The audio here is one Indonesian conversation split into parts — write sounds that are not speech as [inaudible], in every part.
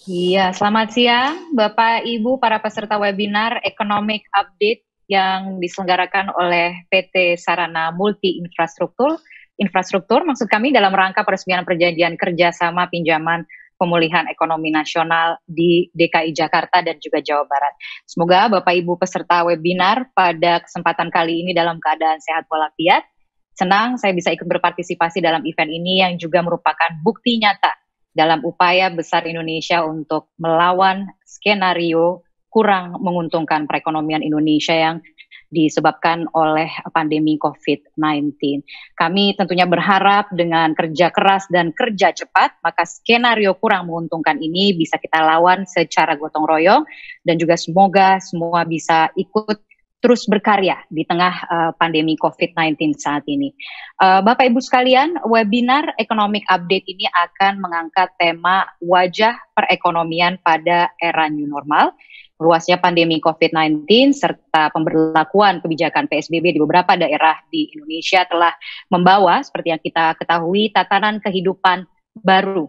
Iya, selamat siang Bapak Ibu para peserta webinar Economic Update yang diselenggarakan oleh PT Sarana Multi Infrastruktur. Infrastruktur maksud kami dalam rangka peresmian perjanjian kerjasama pinjaman pemulihan ekonomi nasional di DKI Jakarta dan juga Jawa Barat. Semoga Bapak Ibu peserta webinar pada kesempatan kali ini dalam keadaan sehat walafiat. Senang saya bisa ikut berpartisipasi dalam event ini yang juga merupakan bukti nyata dalam upaya besar Indonesia untuk melawan skenario kurang menguntungkan perekonomian Indonesia yang disebabkan oleh pandemi COVID-19. Kami tentunya berharap dengan kerja keras dan kerja cepat, maka skenario kurang menguntungkan ini bisa kita lawan secara gotong royong dan juga semoga semua bisa ikut terus berkarya di tengah uh, pandemi COVID-19 saat ini. Uh, Bapak Ibu sekalian, webinar Economic Update ini akan mengangkat tema wajah perekonomian pada era new normal, luasnya pandemi COVID-19 serta pemberlakuan kebijakan PSBB di beberapa daerah di Indonesia telah membawa seperti yang kita ketahui tatanan kehidupan baru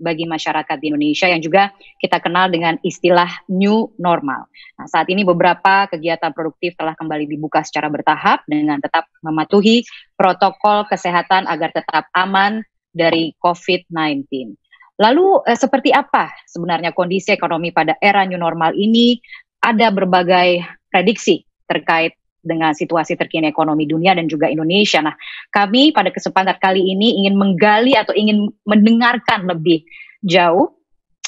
bagi masyarakat di Indonesia yang juga kita kenal dengan istilah new normal. Nah, saat ini beberapa kegiatan produktif telah kembali dibuka secara bertahap dengan tetap mematuhi protokol kesehatan agar tetap aman dari COVID-19. Lalu eh, seperti apa sebenarnya kondisi ekonomi pada era new normal ini? Ada berbagai prediksi terkait dengan situasi terkini ekonomi dunia dan juga Indonesia. Nah, kami pada kesempatan kali ini ingin menggali atau ingin mendengarkan lebih jauh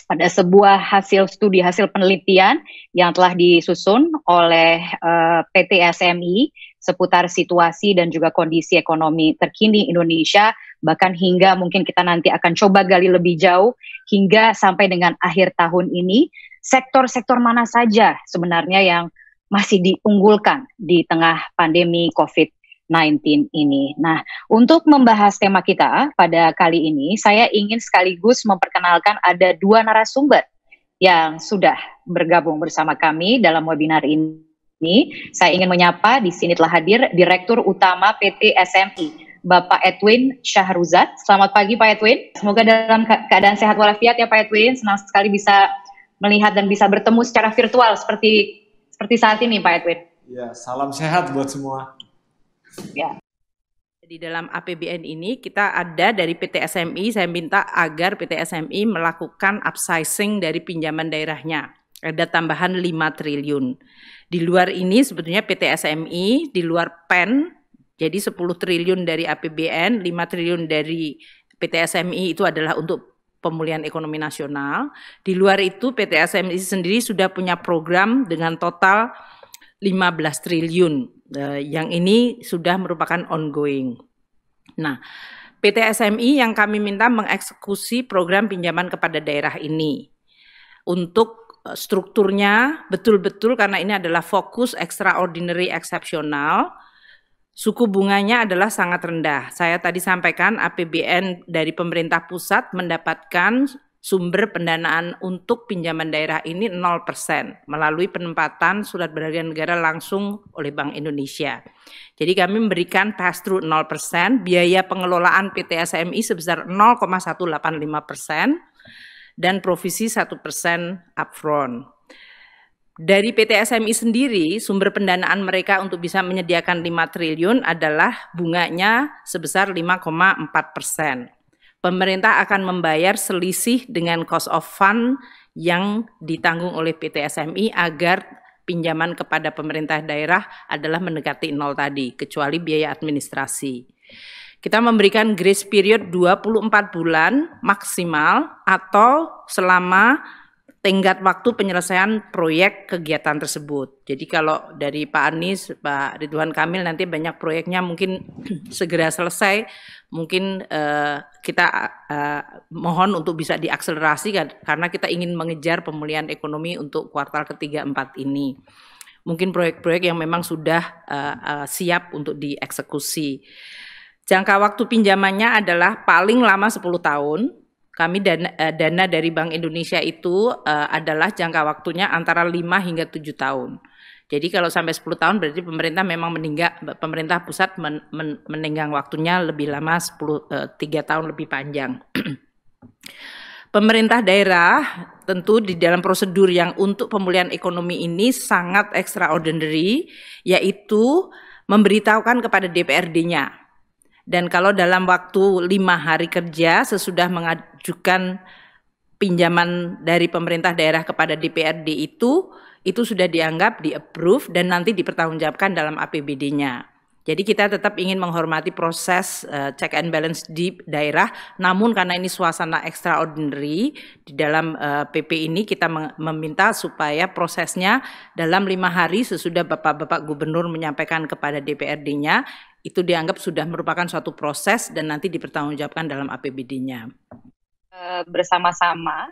pada sebuah hasil studi hasil penelitian yang telah disusun oleh uh, eh, PT SMI seputar situasi dan juga kondisi ekonomi terkini Indonesia bahkan hingga mungkin kita nanti akan coba gali lebih jauh hingga sampai dengan akhir tahun ini sektor-sektor mana saja sebenarnya yang masih diunggulkan di tengah pandemi COVID-19 ini. Nah, untuk membahas tema kita pada kali ini, saya ingin sekaligus memperkenalkan ada dua narasumber yang sudah bergabung bersama kami dalam webinar ini. Saya ingin menyapa di sini telah hadir Direktur Utama PT SMI, Bapak Edwin Syahruzat. Selamat pagi Pak Edwin. Semoga dalam keadaan sehat walafiat ya Pak Edwin. Senang sekali bisa melihat dan bisa bertemu secara virtual seperti seperti saat ini Pak Edwin. Ya, salam sehat buat semua. Ya. Di dalam APBN ini kita ada dari PT SMI, saya minta agar PT SMI melakukan upsizing dari pinjaman daerahnya. Ada tambahan 5 triliun. Di luar ini sebetulnya PT SMI, di luar PEN, jadi 10 triliun dari APBN, 5 triliun dari PT SMI itu adalah untuk pemulihan ekonomi nasional. Di luar itu PT SMI sendiri sudah punya program dengan total 15 triliun eh, yang ini sudah merupakan ongoing. Nah, PT SMI yang kami minta mengeksekusi program pinjaman kepada daerah ini untuk eh, strukturnya betul-betul karena ini adalah fokus extraordinary exceptional Suku bunganya adalah sangat rendah. Saya tadi sampaikan APBN dari pemerintah pusat mendapatkan sumber pendanaan untuk pinjaman daerah ini 0% melalui penempatan surat berharga negara langsung oleh Bank Indonesia. Jadi kami memberikan pass through 0%, biaya pengelolaan PT SMI sebesar 0,185% dan provisi 1% upfront. Dari PT SMI sendiri, sumber pendanaan mereka untuk bisa menyediakan 5 triliun adalah bunganya sebesar 5,4 persen. Pemerintah akan membayar selisih dengan cost of fund yang ditanggung oleh PT SMI agar pinjaman kepada pemerintah daerah adalah mendekati nol tadi, kecuali biaya administrasi. Kita memberikan grace period 24 bulan maksimal atau selama tenggat waktu penyelesaian proyek kegiatan tersebut. Jadi kalau dari Pak Anies, Pak Ridwan Kamil nanti banyak proyeknya mungkin [clears throat] segera selesai, mungkin eh, kita eh, mohon untuk bisa diakselerasi kan, karena kita ingin mengejar pemulihan ekonomi untuk kuartal ketiga empat ini mungkin proyek-proyek yang memang sudah uh, uh, siap untuk dieksekusi. Jangka waktu pinjamannya adalah paling lama 10 tahun kami dana, uh, eh, dana dari Bank Indonesia itu uh, adalah jangka waktunya antara 5 hingga 7 tahun. Jadi kalau sampai 10 tahun berarti pemerintah memang meninggal pemerintah pusat men, men, menenggang waktunya lebih lama 10 uh, 3 tahun lebih panjang. [clears throat] Pemerintah daerah tentu di dalam prosedur yang untuk pemulihan ekonomi ini sangat extraordinary yaitu memberitahukan kepada DPRD-nya dan kalau dalam waktu lima hari kerja sesudah mengajukan pinjaman dari pemerintah daerah kepada DPRD itu, itu sudah dianggap di approve dan nanti dipertanggungjawabkan dalam APBD-nya. Jadi kita tetap ingin menghormati proses uh, check and balance di daerah. Namun karena ini suasana extraordinary di dalam uh, eh, PP ini kita meminta supaya prosesnya dalam lima hari sesudah bapak-bapak gubernur menyampaikan kepada DPRD-nya itu dianggap sudah merupakan suatu proses dan nanti dipertanggungjawabkan dalam APBD-nya. Eh, bersama-sama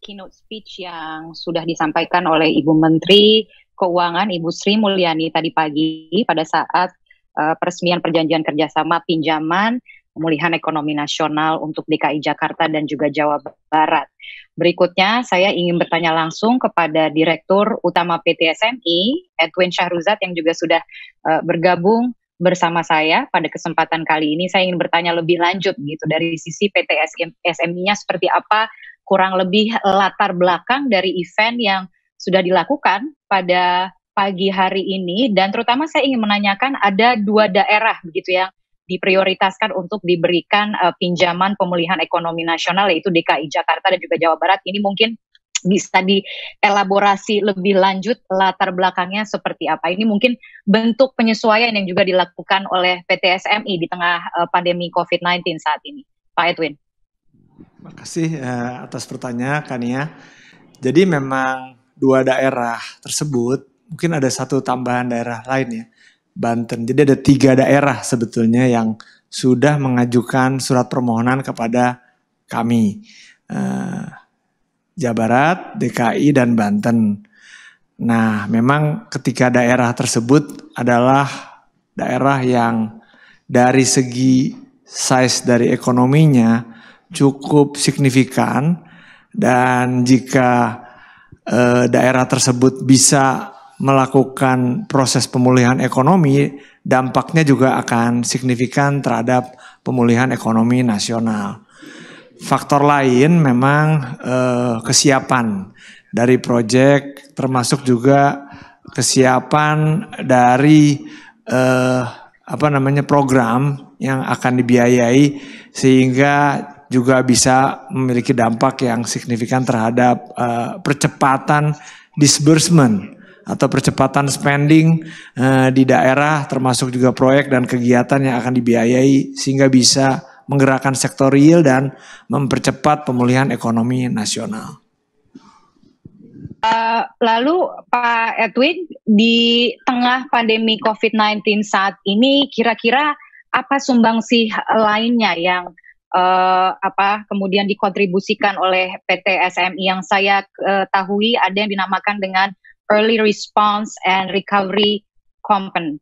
keynote speech yang sudah disampaikan oleh Ibu Menteri Keuangan Ibu Sri Mulyani tadi pagi pada saat uh, peresmian perjanjian kerjasama pinjaman pemulihan ekonomi nasional untuk DKI Jakarta dan juga Jawa Barat. Berikutnya, saya ingin bertanya langsung kepada Direktur Utama PT SMI, Edwin Syahruzat yang juga sudah uh, bergabung bersama saya pada kesempatan kali ini. Saya ingin bertanya lebih lanjut gitu dari sisi PT SMI-nya seperti apa kurang lebih latar belakang dari event yang sudah dilakukan pada pagi hari ini dan terutama saya ingin menanyakan ada dua daerah begitu yang diprioritaskan untuk diberikan uh, pinjaman pemulihan ekonomi nasional yaitu DKI Jakarta dan juga Jawa Barat. Ini mungkin bisa dielaborasi lebih lanjut latar belakangnya seperti apa. Ini mungkin bentuk penyesuaian yang juga dilakukan oleh PT SMI di tengah eh, pandemi COVID-19 saat ini. Pak Edwin. Terima kasih uh, atas pertanyaan Kania. Jadi memang dua daerah tersebut, mungkin ada satu tambahan daerah lain ya, Banten. Jadi ada tiga daerah sebetulnya yang sudah mengajukan surat permohonan kepada kami. Uh, Jawa Barat, DKI, dan Banten. Nah, memang ketika daerah tersebut adalah daerah yang dari segi size dari ekonominya cukup signifikan dan jika e, daerah tersebut bisa melakukan proses pemulihan ekonomi, dampaknya juga akan signifikan terhadap pemulihan ekonomi nasional. Faktor lain memang eh, kesiapan dari proyek termasuk juga kesiapan dari eh, apa namanya program yang akan dibiayai sehingga juga bisa memiliki dampak yang signifikan terhadap eh, percepatan disbursement atau percepatan spending eh, di daerah termasuk juga proyek dan kegiatan yang akan dibiayai sehingga bisa menggerakkan sektor real dan mempercepat pemulihan ekonomi nasional. Uh, lalu Pak Edwin, di tengah pandemi COVID-19 saat ini, kira-kira apa sumbangsih lainnya yang uh, apa kemudian dikontribusikan oleh PT SMI yang saya ketahui eh, ada yang dinamakan dengan Early Response and Recovery Company?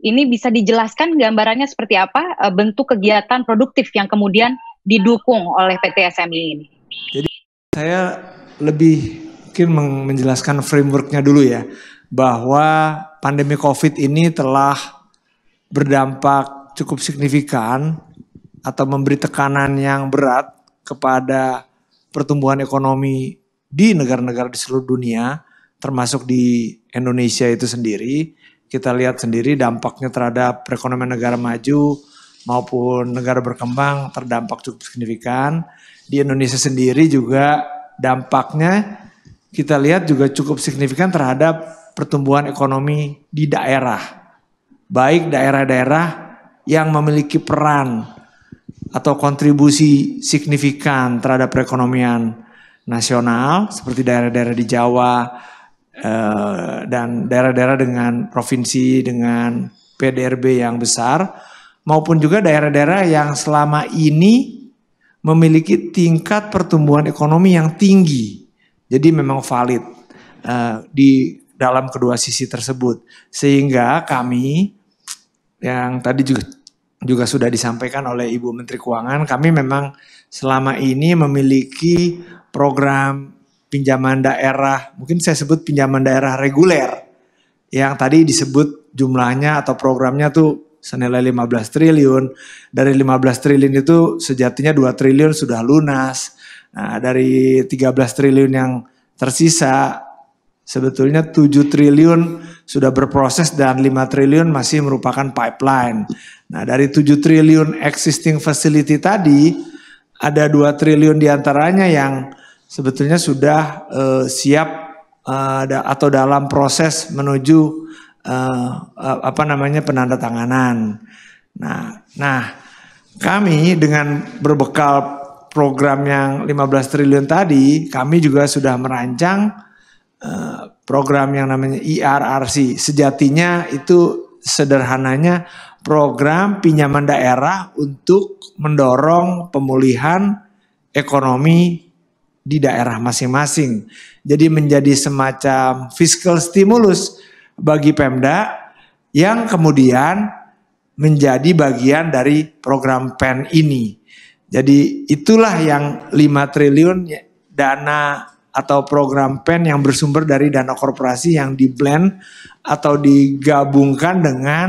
Ini bisa dijelaskan gambarannya seperti apa e, bentuk kegiatan produktif yang kemudian didukung oleh PT SMI ini? Jadi saya lebih mungkin menjelaskan frameworknya dulu ya bahwa pandemi COVID ini telah berdampak cukup signifikan atau memberi tekanan yang berat kepada pertumbuhan ekonomi di negara-negara di seluruh dunia termasuk di Indonesia itu sendiri kita lihat sendiri dampaknya terhadap perekonomian negara maju maupun negara berkembang terdampak cukup signifikan. Di Indonesia sendiri juga dampaknya kita lihat juga cukup signifikan terhadap pertumbuhan ekonomi di daerah. Baik daerah-daerah yang memiliki peran atau kontribusi signifikan terhadap perekonomian nasional seperti daerah-daerah di Jawa, Eh, dan daerah-daerah dengan provinsi dengan PDRB yang besar maupun juga daerah-daerah yang selama ini memiliki tingkat pertumbuhan ekonomi yang tinggi. Jadi memang valid eh, di dalam kedua sisi tersebut. Sehingga kami yang tadi juga juga sudah disampaikan oleh Ibu Menteri Keuangan, kami memang selama ini memiliki program pinjaman daerah, mungkin saya sebut pinjaman daerah reguler yang tadi disebut jumlahnya atau programnya tuh senilai 15 triliun. Dari 15 triliun itu sejatinya 2 triliun sudah lunas. Nah, dari 13 triliun yang tersisa sebetulnya 7 triliun sudah berproses dan 5 triliun masih merupakan pipeline. Nah, dari 7 triliun existing facility tadi ada 2 triliun diantaranya yang sebetulnya sudah uh, siap uh, atau dalam proses menuju uh, uh, apa namanya penandatanganan. Nah, nah kami dengan berbekal program yang 15 triliun tadi, kami juga sudah merancang uh, program yang namanya IRRC. E Sejatinya itu sederhananya program pinjaman daerah untuk mendorong pemulihan ekonomi di daerah masing-masing. Jadi menjadi semacam fiscal stimulus bagi Pemda yang kemudian menjadi bagian dari program PEN ini. Jadi itulah yang 5 triliun dana atau program PEN yang bersumber dari dana korporasi yang di blend atau digabungkan dengan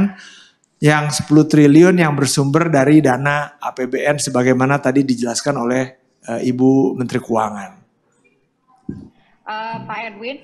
yang 10 triliun yang bersumber dari dana APBN sebagaimana tadi dijelaskan oleh uh, Ibu Menteri Keuangan. Uh, Pak Edwin,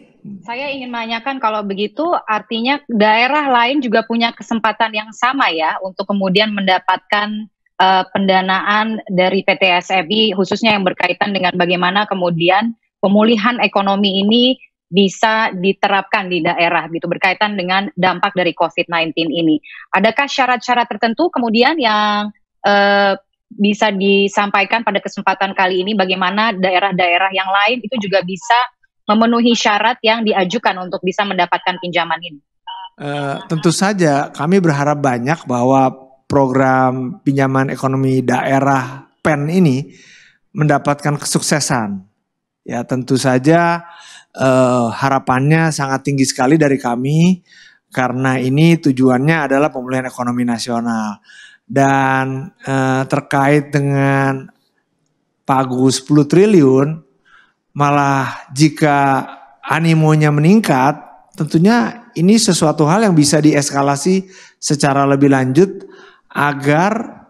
saya ingin menanyakan kalau begitu artinya daerah lain juga punya kesempatan yang sama ya untuk kemudian mendapatkan uh, pendanaan dari PT SFI khususnya yang berkaitan dengan bagaimana kemudian pemulihan ekonomi ini bisa diterapkan di daerah gitu berkaitan dengan dampak dari COVID-19 ini. Adakah syarat-syarat tertentu kemudian yang uh, bisa disampaikan pada kesempatan kali ini bagaimana daerah-daerah yang lain itu juga bisa memenuhi syarat yang diajukan untuk bisa mendapatkan pinjaman ini? Uh, tentu saja kami berharap banyak bahwa program pinjaman ekonomi daerah PEN ini mendapatkan kesuksesan. Ya tentu saja uh, harapannya sangat tinggi sekali dari kami karena ini tujuannya adalah pemulihan ekonomi nasional dan eh, terkait dengan pagu 10 triliun malah jika animonya meningkat tentunya ini sesuatu hal yang bisa dieskalasi secara lebih lanjut agar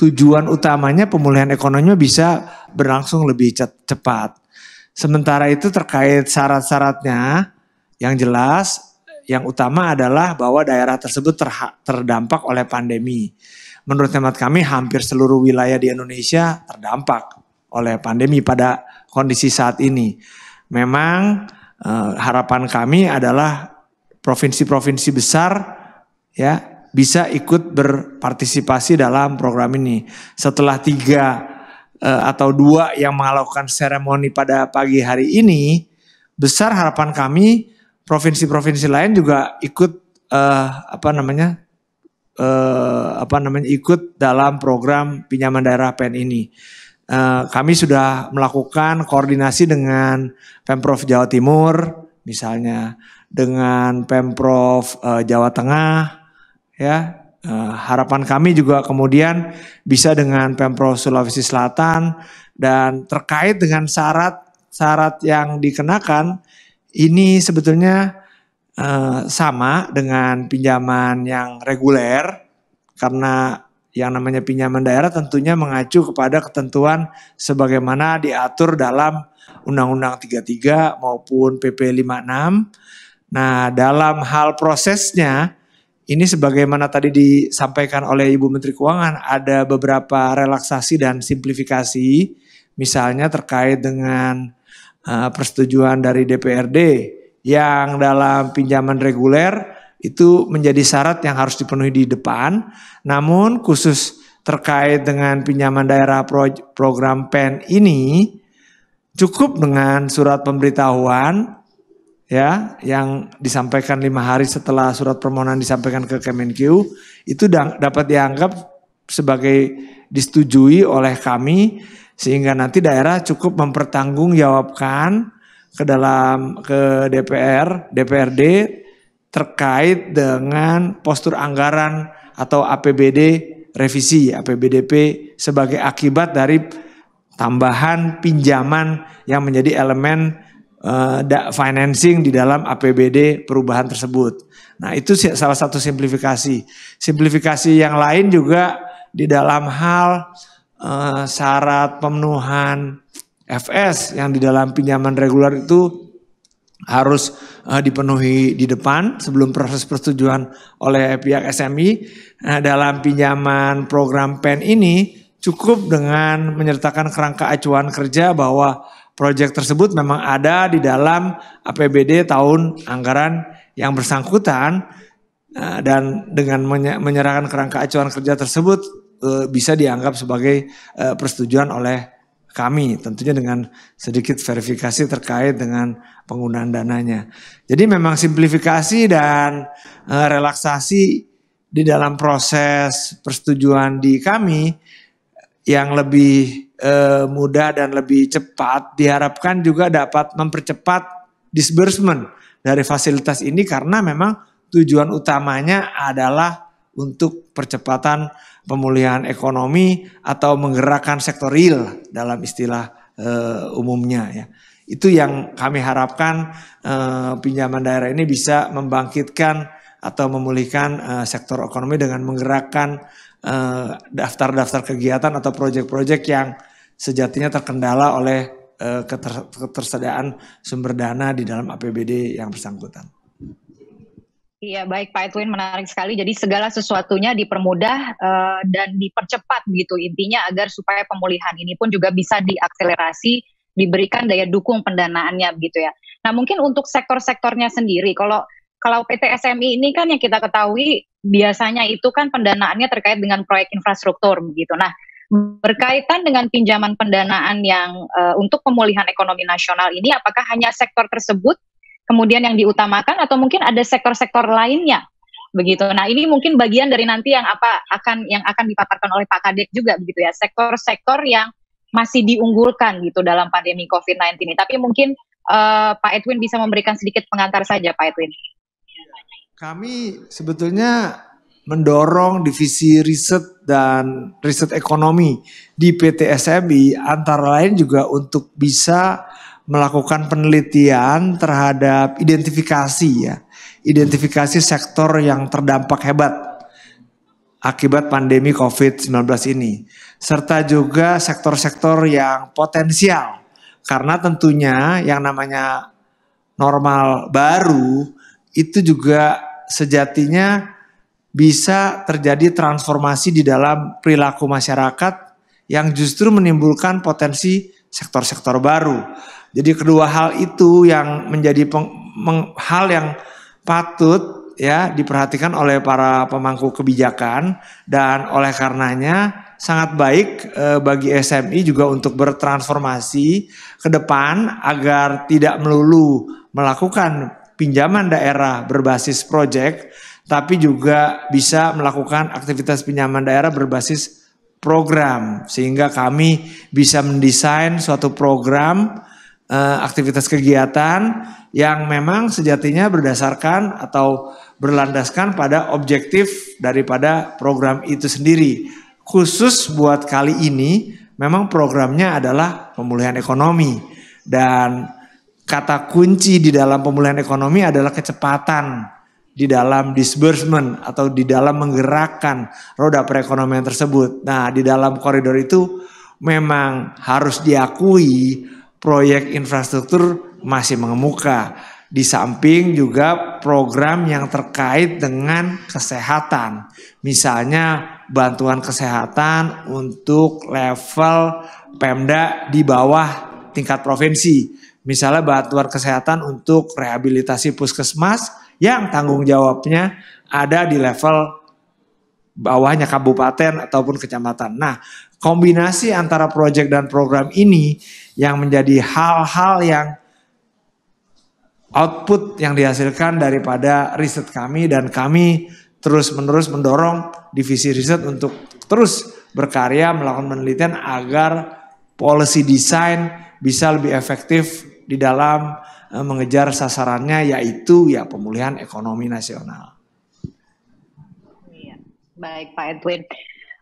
tujuan utamanya pemulihan ekonominya bisa berlangsung lebih cepat. Sementara itu terkait syarat-syaratnya yang jelas yang utama adalah bahwa daerah tersebut terdampak oleh pandemi. Menurut hemat kami hampir seluruh wilayah di Indonesia terdampak oleh pandemi pada kondisi saat ini. Memang eh, harapan kami adalah provinsi-provinsi besar ya bisa ikut berpartisipasi dalam program ini. Setelah tiga eh, atau dua yang melakukan seremoni pada pagi hari ini, besar harapan kami provinsi-provinsi lain juga ikut uh, apa namanya uh, apa namanya ikut dalam program pinjaman daerah PEN ini. Uh, kami sudah melakukan koordinasi dengan Pemprov Jawa Timur misalnya dengan Pemprov uh, Jawa Tengah ya Uh, harapan kami juga kemudian bisa dengan Pemprov Sulawesi Selatan dan terkait dengan syarat-syarat yang dikenakan ini sebetulnya uh, sama dengan pinjaman yang reguler karena yang namanya pinjaman daerah tentunya mengacu kepada ketentuan sebagaimana diatur dalam Undang-Undang 33 maupun PP 56. Nah, dalam hal prosesnya ini sebagaimana tadi disampaikan oleh Ibu Menteri Keuangan ada beberapa relaksasi dan simplifikasi misalnya terkait dengan Eh, persetujuan dari DPRD yang dalam pinjaman reguler itu menjadi syarat yang harus dipenuhi di depan. Namun khusus terkait dengan pinjaman daerah pro program PEN ini cukup dengan surat pemberitahuan ya yang disampaikan lima hari setelah surat permohonan disampaikan ke Kemenkeu itu dapat dianggap sebagai disetujui oleh kami sehingga nanti daerah cukup mempertanggungjawabkan ke dalam ke DPR, DPRD terkait dengan postur anggaran atau APBD revisi APBDP sebagai akibat dari tambahan pinjaman yang menjadi elemen uh, financing di dalam APBD perubahan tersebut. Nah, itu salah satu simplifikasi. Simplifikasi yang lain juga di dalam hal Eh, syarat pemenuhan FS yang di dalam pinjaman reguler itu harus uh, dipenuhi di depan sebelum proses persetujuan oleh pihak SMI. Nah, dalam pinjaman program PEN ini cukup dengan menyertakan kerangka acuan kerja bahwa proyek tersebut memang ada di dalam APBD tahun anggaran yang bersangkutan eh, dan dengan menyerahkan kerangka acuan kerja tersebut uh, bisa dianggap sebagai uh, persetujuan oleh kami tentunya dengan sedikit verifikasi terkait dengan penggunaan dananya. Jadi memang simplifikasi dan e, relaksasi di dalam proses persetujuan di kami yang lebih e, mudah dan lebih cepat diharapkan juga dapat mempercepat disbursement dari fasilitas ini karena memang tujuan utamanya adalah untuk percepatan pemulihan ekonomi atau menggerakkan sektor real dalam istilah e, umumnya ya. Itu yang kami harapkan e, pinjaman daerah ini bisa membangkitkan atau memulihkan e, sektor ekonomi dengan menggerakkan daftar-daftar e, kegiatan atau proyek-proyek yang sejatinya terkendala oleh e, ketersediaan sumber dana di dalam APBD yang bersangkutan. Iya baik Pak Edwin menarik sekali. Jadi segala sesuatunya dipermudah uh, dan dipercepat gitu intinya agar supaya pemulihan ini pun juga bisa diakselerasi, diberikan daya dukung pendanaannya gitu ya. Nah mungkin untuk sektor-sektornya sendiri, kalau kalau PT SMI ini kan yang kita ketahui biasanya itu kan pendanaannya terkait dengan proyek infrastruktur begitu. Nah berkaitan dengan pinjaman pendanaan yang uh, untuk pemulihan ekonomi nasional ini, apakah hanya sektor tersebut kemudian yang diutamakan atau mungkin ada sektor-sektor lainnya begitu. Nah, ini mungkin bagian dari nanti yang apa akan yang akan dipaparkan oleh Pak Kadek juga begitu ya. Sektor-sektor yang masih diunggulkan gitu dalam pandemi COVID-19 ini. Tapi mungkin uh, Pak Edwin bisa memberikan sedikit pengantar saja Pak Edwin. Kami sebetulnya mendorong divisi riset dan riset ekonomi di PT SMI antara lain juga untuk bisa melakukan penelitian terhadap identifikasi ya, identifikasi sektor yang terdampak hebat akibat pandemi COVID-19 ini, serta juga sektor-sektor yang potensial karena tentunya yang namanya normal baru itu juga sejatinya bisa terjadi transformasi di dalam perilaku masyarakat yang justru menimbulkan potensi sektor-sektor baru jadi kedua hal itu yang menjadi peng, meng, hal yang patut ya diperhatikan oleh para pemangku kebijakan dan oleh karenanya sangat baik e, bagi SMI juga untuk bertransformasi ke depan agar tidak melulu melakukan pinjaman daerah berbasis proyek tapi juga bisa melakukan aktivitas pinjaman daerah berbasis program sehingga kami bisa mendesain suatu program Eh, aktivitas kegiatan yang memang sejatinya berdasarkan atau berlandaskan pada objektif daripada program itu sendiri. Khusus buat kali ini memang programnya adalah pemulihan ekonomi dan kata kunci di dalam pemulihan ekonomi adalah kecepatan di dalam disbursement atau di dalam menggerakkan roda perekonomian tersebut. Nah, di dalam koridor itu memang harus diakui proyek infrastruktur masih mengemuka. Di samping juga program yang terkait dengan kesehatan. Misalnya bantuan kesehatan untuk level Pemda di bawah tingkat provinsi. Misalnya bantuan kesehatan untuk rehabilitasi puskesmas yang tanggung jawabnya ada di level bawahnya kabupaten ataupun kecamatan. Nah, kombinasi antara proyek dan program ini yang menjadi hal-hal yang output yang dihasilkan daripada riset kami dan kami terus-menerus mendorong divisi riset untuk terus berkarya melakukan penelitian agar policy design bisa lebih efektif di dalam e, mengejar sasarannya yaitu ya pemulihan ekonomi nasional. Iya. Baik Pak Edwin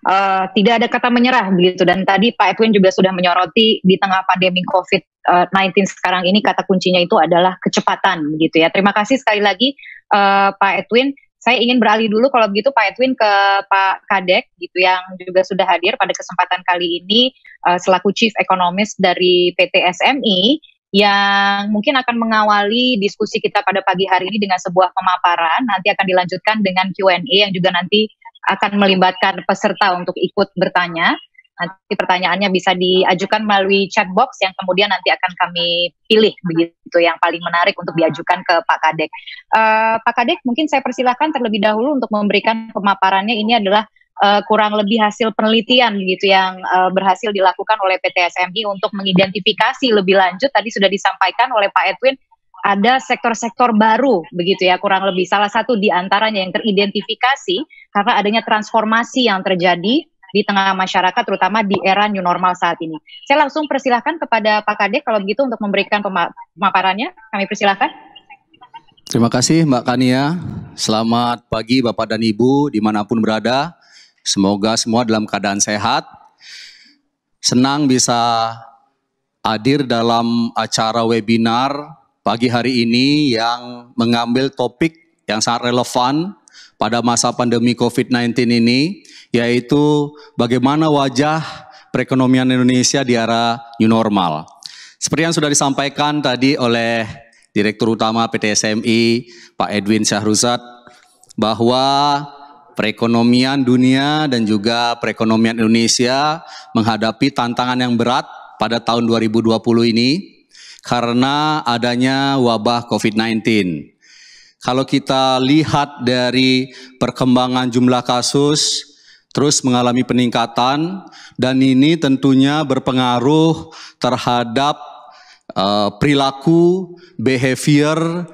uh, tidak ada kata menyerah begitu dan tadi Pak Edwin juga sudah menyoroti di tengah pandemi COVID-19 eh, sekarang ini kata kuncinya itu adalah kecepatan begitu ya. Terima kasih sekali lagi uh, Pak Edwin. Saya ingin beralih dulu kalau begitu Pak Edwin ke Pak Kadek gitu yang juga sudah hadir pada kesempatan kali ini uh, selaku Chief Economist dari PT SMI yang mungkin akan mengawali diskusi kita pada pagi hari ini dengan sebuah pemaparan. Nanti akan dilanjutkan dengan Q&A yang juga nanti akan melibatkan peserta untuk ikut bertanya. Nanti pertanyaannya bisa diajukan melalui chat box yang kemudian nanti akan kami pilih begitu yang paling menarik untuk diajukan ke Pak Kadek. Uh, Pak Kadek mungkin saya persilahkan terlebih dahulu untuk memberikan pemaparannya ini adalah uh, kurang lebih hasil penelitian gitu yang uh, berhasil dilakukan oleh PT SMI untuk mengidentifikasi lebih lanjut tadi sudah disampaikan oleh Pak Edwin ada sektor-sektor baru begitu ya kurang lebih salah satu di antaranya yang teridentifikasi karena adanya transformasi yang terjadi di tengah masyarakat terutama di era new normal saat ini. Saya langsung persilahkan kepada Pak Kadek kalau begitu untuk memberikan pemaparannya kami persilahkan. Terima kasih Mbak Kania. Selamat pagi Bapak dan Ibu dimanapun berada. Semoga semua dalam keadaan sehat. Senang bisa hadir dalam acara webinar pagi hari ini yang mengambil topik yang sangat relevan pada masa pandemi COVID-19 ini, yaitu bagaimana wajah perekonomian Indonesia di era new normal. Seperti yang sudah disampaikan tadi oleh Direktur Utama PT SMI, Pak Edwin Syahruzat, bahwa perekonomian dunia dan juga perekonomian Indonesia menghadapi tantangan yang berat pada tahun 2020 ini karena adanya wabah COVID-19. Kalau kita lihat dari perkembangan jumlah kasus, terus mengalami peningkatan, dan ini tentunya berpengaruh terhadap uh, perilaku, behavior,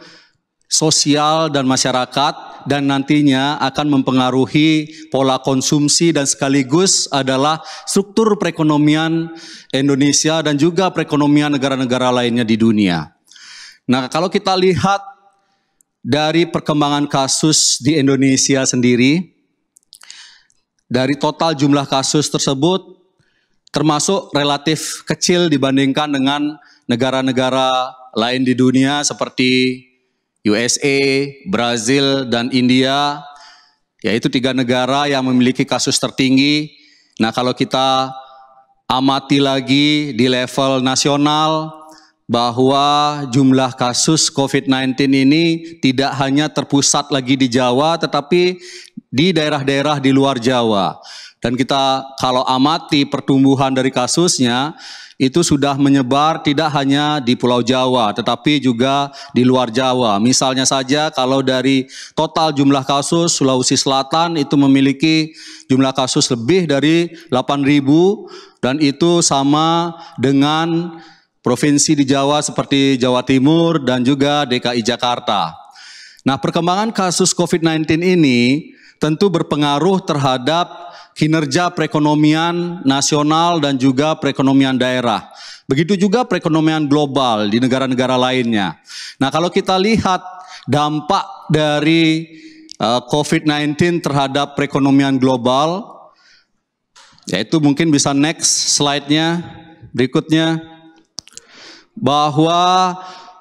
sosial dan masyarakat dan nantinya akan mempengaruhi pola konsumsi dan sekaligus adalah struktur perekonomian Indonesia dan juga perekonomian negara-negara lainnya di dunia. Nah, kalau kita lihat dari perkembangan kasus di Indonesia sendiri, dari total jumlah kasus tersebut termasuk relatif kecil dibandingkan dengan negara-negara lain di dunia seperti USA, Brazil, dan India, yaitu tiga negara yang memiliki kasus tertinggi. Nah kalau kita amati lagi di level nasional, bahwa jumlah kasus COVID-19 ini tidak hanya terpusat lagi di Jawa, tetapi di daerah-daerah di luar Jawa. Dan kita kalau amati pertumbuhan dari kasusnya, itu sudah menyebar tidak hanya di Pulau Jawa, tetapi juga di luar Jawa. Misalnya saja kalau dari total jumlah kasus Sulawesi Selatan itu memiliki jumlah kasus lebih dari 8.000 dan itu sama dengan provinsi di Jawa seperti Jawa Timur dan juga DKI Jakarta. Nah, perkembangan kasus COVID-19 ini tentu berpengaruh terhadap kinerja perekonomian nasional dan juga perekonomian daerah. Begitu juga perekonomian global di negara-negara lainnya. Nah, kalau kita lihat dampak dari eh, COVID-19 terhadap perekonomian global, yaitu mungkin bisa next slide-nya berikutnya, bahwa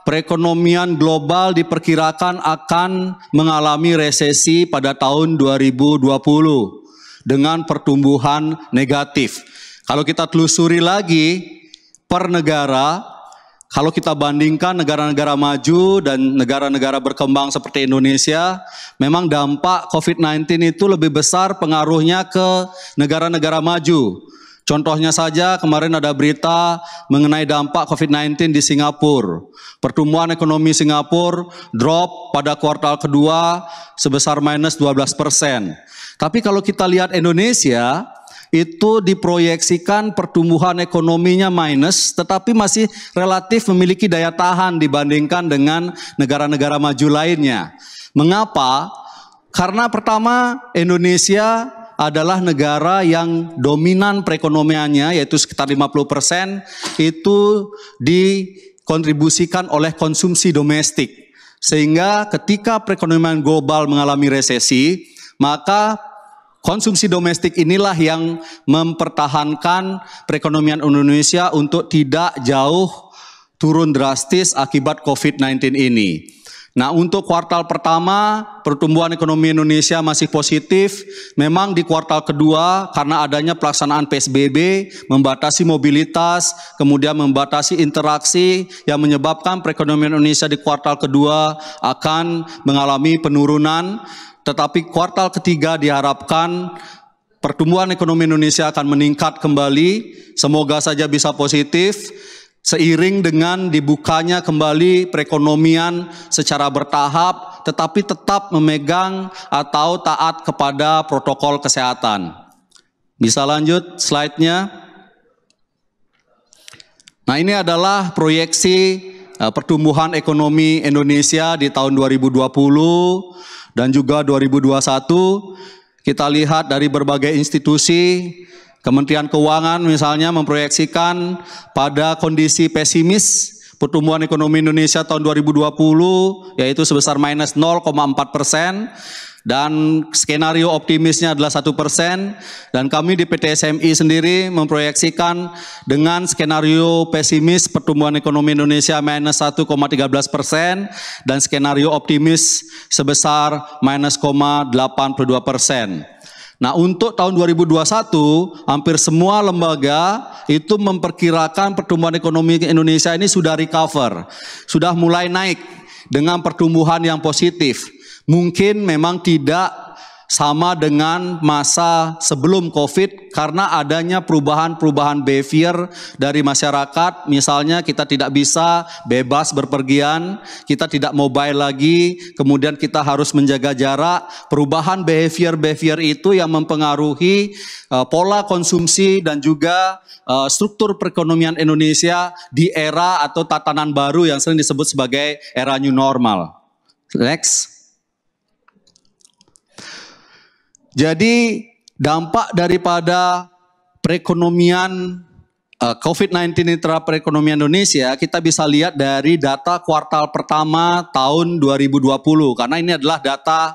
perekonomian global diperkirakan akan mengalami resesi pada tahun 2020 dengan pertumbuhan negatif. Kalau kita telusuri lagi per negara, kalau kita bandingkan negara-negara maju dan negara-negara berkembang seperti Indonesia, memang dampak COVID-19 itu lebih besar pengaruhnya ke negara-negara maju. Contohnya saja kemarin ada berita mengenai dampak COVID-19 di Singapura. Pertumbuhan ekonomi Singapura drop pada kuartal kedua sebesar minus 12 persen. Tapi kalau kita lihat Indonesia, itu diproyeksikan pertumbuhan ekonominya minus, tetapi masih relatif memiliki daya tahan dibandingkan dengan negara-negara maju lainnya. Mengapa? Karena pertama, Indonesia adalah negara yang dominan perekonomiannya, yaitu sekitar 50%, itu dikontribusikan oleh konsumsi domestik. Sehingga ketika perekonomian global mengalami resesi, maka konsumsi domestik inilah yang mempertahankan perekonomian Indonesia untuk tidak jauh turun drastis akibat COVID-19 ini. Nah, untuk kuartal pertama, pertumbuhan ekonomi Indonesia masih positif. Memang di kuartal kedua, karena adanya pelaksanaan PSBB, membatasi mobilitas, kemudian membatasi interaksi, yang menyebabkan perekonomian Indonesia di kuartal kedua akan mengalami penurunan tetapi kuartal ketiga diharapkan pertumbuhan ekonomi Indonesia akan meningkat kembali. Semoga saja bisa positif seiring dengan dibukanya kembali perekonomian secara bertahap tetapi tetap memegang atau taat kepada protokol kesehatan. Bisa lanjut slide-nya. Nah, ini adalah proyeksi eh, pertumbuhan ekonomi Indonesia di tahun 2020 dan juga 2021 kita lihat dari berbagai institusi, Kementerian Keuangan misalnya memproyeksikan pada kondisi pesimis pertumbuhan ekonomi Indonesia tahun 2020 yaitu sebesar minus 0,4 persen dan skenario optimisnya adalah satu persen. Dan kami di PT SMI sendiri memproyeksikan dengan skenario pesimis pertumbuhan ekonomi Indonesia minus 1,13 persen dan skenario optimis sebesar minus 0,82 persen. Nah untuk tahun 2021 hampir semua lembaga itu memperkirakan pertumbuhan ekonomi Indonesia ini sudah recover, sudah mulai naik dengan pertumbuhan yang positif. Mungkin memang tidak sama dengan masa sebelum COVID karena adanya perubahan-perubahan behavior dari masyarakat. Misalnya kita tidak bisa bebas berpergian, kita tidak mobile lagi, kemudian kita harus menjaga jarak. Perubahan behavior-behavior itu yang mempengaruhi e, pola konsumsi dan juga e, struktur perekonomian Indonesia di era atau tatanan baru yang sering disebut sebagai era new normal. Next. Jadi dampak daripada perekonomian eh, COVID-19 ini terhadap perekonomian Indonesia, kita bisa lihat dari data kuartal pertama tahun 2020 karena ini adalah data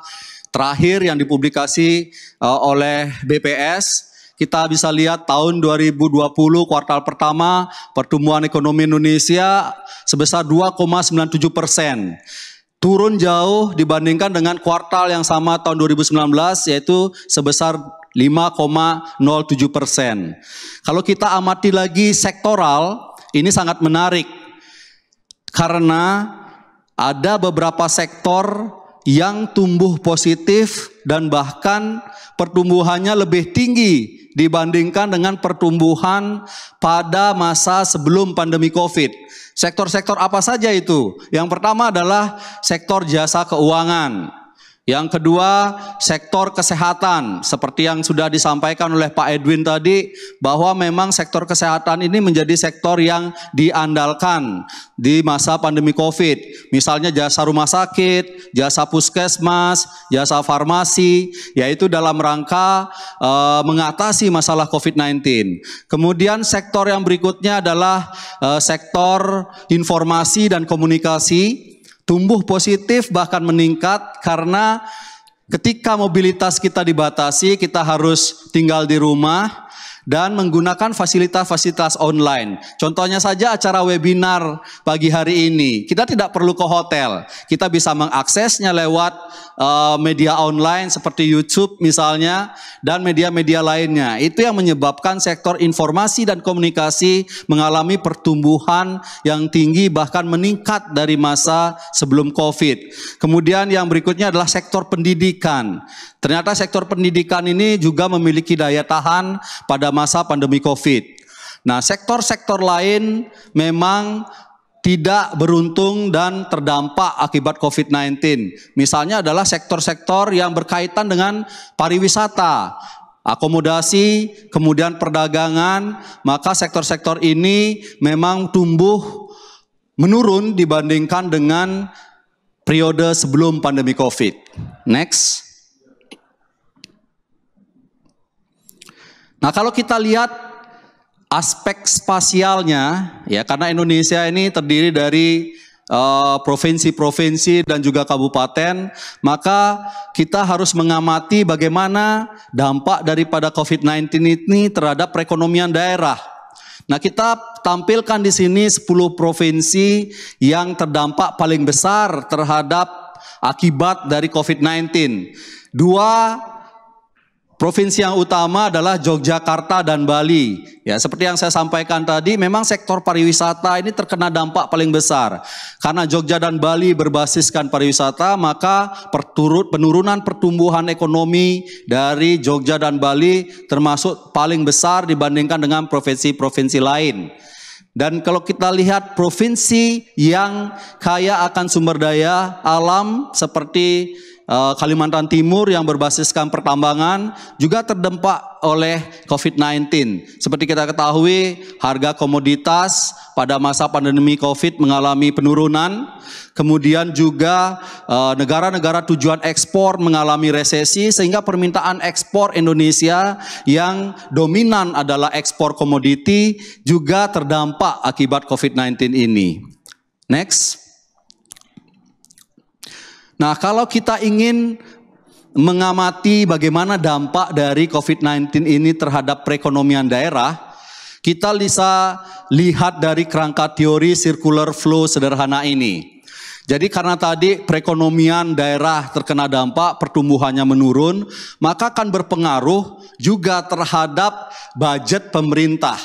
terakhir yang dipublikasi eh, oleh BPS. Kita bisa lihat tahun 2020 kuartal pertama pertumbuhan ekonomi Indonesia sebesar 2,97 persen turun jauh dibandingkan dengan kuartal yang sama tahun 2019 yaitu sebesar 5,07 persen. Kalau kita amati lagi sektoral, ini sangat menarik karena ada beberapa sektor yang tumbuh positif dan bahkan pertumbuhannya lebih tinggi dibandingkan dengan pertumbuhan pada masa sebelum pandemi Covid. Sektor-sektor apa saja itu? Yang pertama adalah sektor jasa keuangan. Yang kedua, sektor kesehatan. Seperti yang sudah disampaikan oleh Pak Edwin tadi, bahwa memang sektor kesehatan ini menjadi sektor yang diandalkan di masa pandemi COVID. Misalnya jasa rumah sakit, jasa puskesmas, jasa farmasi, yaitu dalam rangka e, mengatasi masalah COVID-19. Kemudian sektor yang berikutnya adalah e, sektor informasi dan komunikasi tumbuh positif bahkan meningkat karena ketika mobilitas kita dibatasi, kita harus tinggal di rumah, dan menggunakan fasilitas-fasilitas online. Contohnya saja acara webinar pagi hari ini. Kita tidak perlu ke hotel. Kita bisa mengaksesnya lewat uh, media online seperti YouTube misalnya dan media-media lainnya. Itu yang menyebabkan sektor informasi dan komunikasi mengalami pertumbuhan yang tinggi bahkan meningkat dari masa sebelum Covid. Kemudian yang berikutnya adalah sektor pendidikan. Ternyata sektor pendidikan ini juga memiliki daya tahan pada masa pandemi COVID. Nah, sektor-sektor lain memang tidak beruntung dan terdampak akibat COVID-19. Misalnya adalah sektor-sektor yang berkaitan dengan pariwisata, akomodasi, kemudian perdagangan, maka sektor-sektor ini memang tumbuh menurun dibandingkan dengan periode sebelum pandemi COVID. Next. Nah, kalau kita lihat aspek spasialnya ya karena Indonesia ini terdiri dari eh, provinsi-provinsi uh, dan juga kabupaten, maka kita harus mengamati bagaimana dampak daripada COVID-19 ini terhadap perekonomian daerah. Nah, kita tampilkan di sini 10 provinsi yang terdampak paling besar terhadap akibat dari COVID-19. Dua Provinsi yang utama adalah Yogyakarta dan Bali. Ya, seperti yang saya sampaikan tadi, memang sektor pariwisata ini terkena dampak paling besar. Karena Jogja dan Bali berbasiskan pariwisata, maka perturut penurunan pertumbuhan ekonomi dari Jogja dan Bali termasuk paling besar dibandingkan dengan provinsi-provinsi lain. Dan kalau kita lihat provinsi yang kaya akan sumber daya alam seperti Eh, Kalimantan Timur yang berbasiskan pertambangan juga terdampak oleh COVID-19. Seperti kita ketahui, harga komoditas pada masa pandemi COVID mengalami penurunan. Kemudian juga eh, negara-negara tujuan ekspor mengalami resesi sehingga permintaan ekspor Indonesia yang dominan adalah ekspor komoditi juga terdampak akibat COVID-19 ini. Next. Nah, kalau kita ingin mengamati bagaimana dampak dari COVID-19 ini terhadap perekonomian daerah, kita bisa lihat dari kerangka teori circular flow sederhana ini. Jadi karena tadi perekonomian daerah terkena dampak, pertumbuhannya menurun, maka akan berpengaruh juga terhadap budget pemerintah.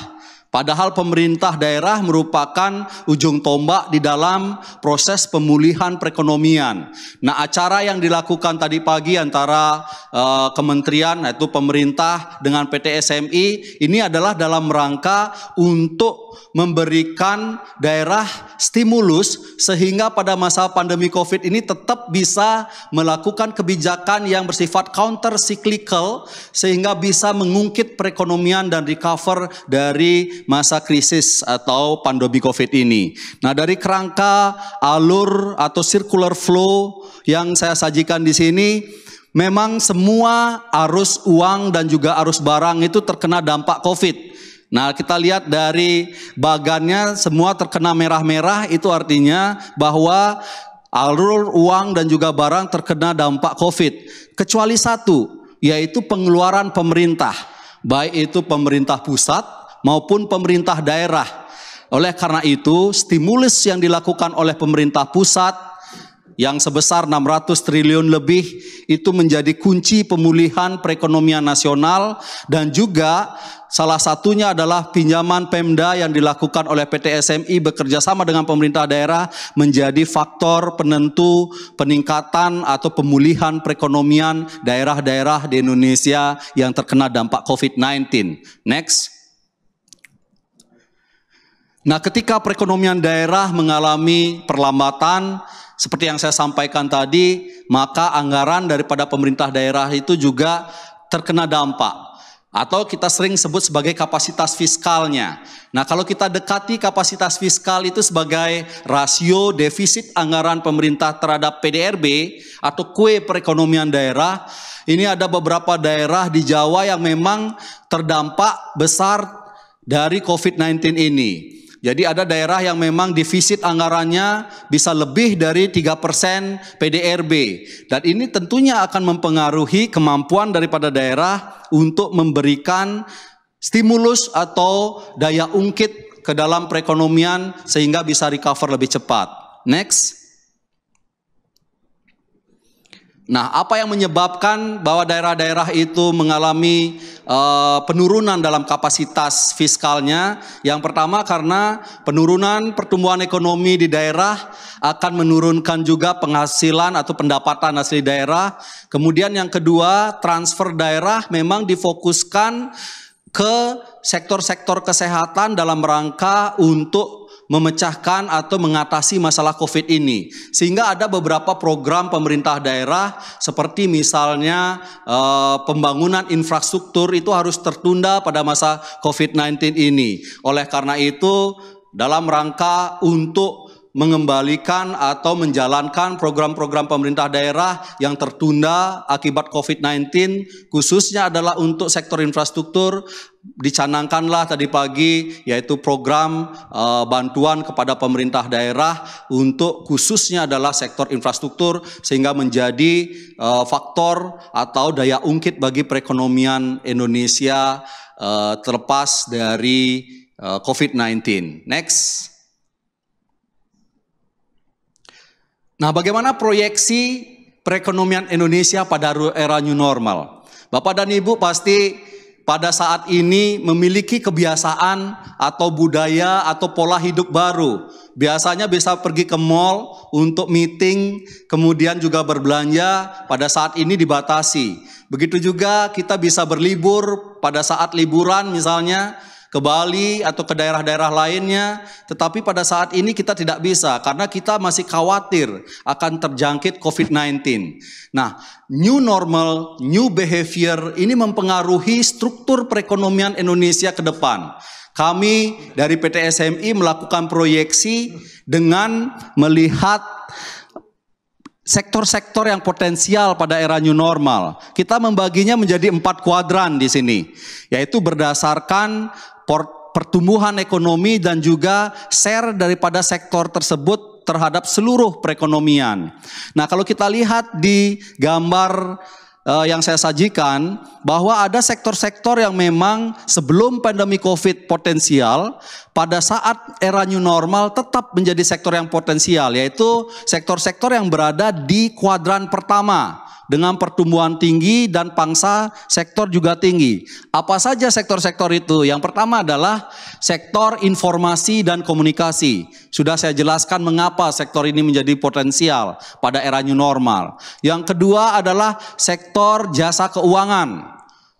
Padahal pemerintah daerah merupakan ujung tombak di dalam proses pemulihan perekonomian. Nah, acara yang dilakukan tadi pagi antara uh, kementerian yaitu pemerintah dengan PT SMI ini adalah dalam rangka untuk memberikan daerah stimulus sehingga pada masa pandemi Covid ini tetap bisa melakukan kebijakan yang bersifat counter cyclical sehingga bisa mengungkit perekonomian dan recover dari masa krisis atau pandemi Covid ini. Nah, dari kerangka alur atau circular flow yang saya sajikan di sini Memang semua arus uang dan juga arus barang itu terkena dampak COVID. Nah, kita lihat dari bagannya semua terkena merah-merah itu artinya bahwa alur uang dan juga barang terkena dampak Covid, kecuali satu, yaitu pengeluaran pemerintah, baik itu pemerintah pusat maupun pemerintah daerah. Oleh karena itu, stimulus yang dilakukan oleh pemerintah pusat yang sebesar 600 triliun lebih itu menjadi kunci pemulihan perekonomian nasional dan juga salah satunya adalah pinjaman Pemda yang dilakukan oleh PT SMI bekerja sama dengan pemerintah daerah menjadi faktor penentu peningkatan atau pemulihan perekonomian daerah-daerah di Indonesia yang terkena dampak COVID-19. Next. Nah, ketika perekonomian daerah mengalami perlambatan, seperti yang saya sampaikan tadi, maka anggaran daripada pemerintah daerah itu juga terkena dampak. Atau kita sering sebut sebagai kapasitas fiskalnya. Nah kalau kita dekati kapasitas fiskal itu sebagai rasio defisit anggaran pemerintah terhadap PDRB atau kue perekonomian daerah. Ini ada beberapa daerah di Jawa yang memang terdampak besar dari COVID-19 ini. Jadi ada daerah yang memang defisit anggarannya bisa lebih dari 3% PDRB. Dan ini tentunya akan mempengaruhi kemampuan daripada daerah untuk memberikan stimulus atau daya ungkit ke dalam perekonomian sehingga bisa recover lebih cepat. Next. Nah, apa yang menyebabkan bahwa daerah-daerah itu mengalami uh, penurunan dalam kapasitas fiskalnya? Yang pertama karena penurunan pertumbuhan ekonomi di daerah akan menurunkan juga penghasilan atau pendapatan asli daerah. Kemudian yang kedua, transfer daerah memang difokuskan ke sektor-sektor kesehatan dalam rangka untuk memecahkan atau mengatasi masalah COVID ini. Sehingga ada beberapa program pemerintah daerah seperti misalnya e, pembangunan infrastruktur itu harus tertunda pada masa COVID-19 ini. Oleh karena itu dalam rangka untuk mengembalikan atau menjalankan program-program pemerintah daerah yang tertunda akibat COVID-19, khususnya adalah untuk sektor infrastruktur, dicanangkanlah tadi pagi yaitu program e, bantuan kepada pemerintah daerah untuk khususnya adalah sektor infrastruktur sehingga menjadi e, faktor atau daya ungkit bagi perekonomian Indonesia e, terlepas dari COVID-19. Next. Nah, bagaimana proyeksi perekonomian Indonesia pada era new normal? Bapak dan Ibu pasti pada saat ini memiliki kebiasaan atau budaya atau pola hidup baru. Biasanya bisa pergi ke mall untuk meeting, kemudian juga berbelanja pada saat ini dibatasi. Begitu juga kita bisa berlibur pada saat liburan misalnya ke Bali atau ke daerah-daerah lainnya, tetapi pada saat ini kita tidak bisa karena kita masih khawatir akan terjangkit COVID-19. Nah, new normal, new behavior ini mempengaruhi struktur perekonomian Indonesia ke depan. Kami dari PT SMI melakukan proyeksi dengan melihat sektor-sektor yang potensial pada era new normal. Kita membaginya menjadi empat kuadran di sini, yaitu berdasarkan pertumbuhan ekonomi dan juga share daripada sektor tersebut terhadap seluruh perekonomian. Nah, kalau kita lihat di gambar eh, yang saya sajikan, bahwa ada sektor-sektor yang memang sebelum pandemi Covid potensial, pada saat era new normal tetap menjadi sektor yang potensial, yaitu sektor-sektor yang berada di kuadran pertama dengan pertumbuhan tinggi dan pangsa sektor juga tinggi. Apa saja sektor-sektor itu? Yang pertama adalah sektor informasi dan komunikasi. Sudah saya jelaskan mengapa sektor ini menjadi potensial pada era new normal. Yang kedua adalah sektor jasa keuangan.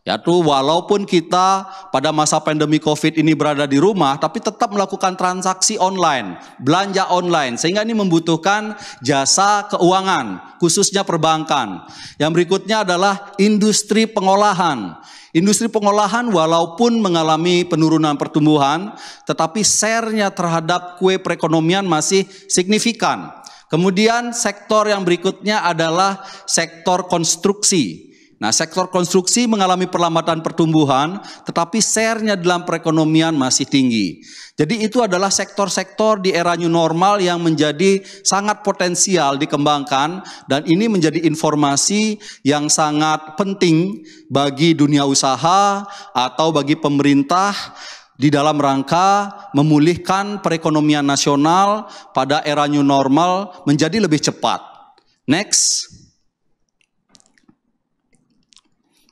Yaitu walaupun kita pada masa pandemi COVID ini berada di rumah, tapi tetap melakukan transaksi online, belanja online, sehingga ini membutuhkan jasa keuangan, khususnya perbankan. Yang berikutnya adalah industri pengolahan. Industri pengolahan walaupun mengalami penurunan pertumbuhan, tetapi share-nya terhadap kue perekonomian masih signifikan. Kemudian sektor yang berikutnya adalah sektor konstruksi. Nah, sektor konstruksi mengalami perlambatan pertumbuhan, tetapi share-nya dalam perekonomian masih tinggi. Jadi itu adalah sektor-sektor di era new normal yang menjadi sangat potensial dikembangkan dan ini menjadi informasi yang sangat penting bagi dunia usaha atau bagi pemerintah di dalam rangka memulihkan perekonomian nasional pada era new normal menjadi lebih cepat. Next.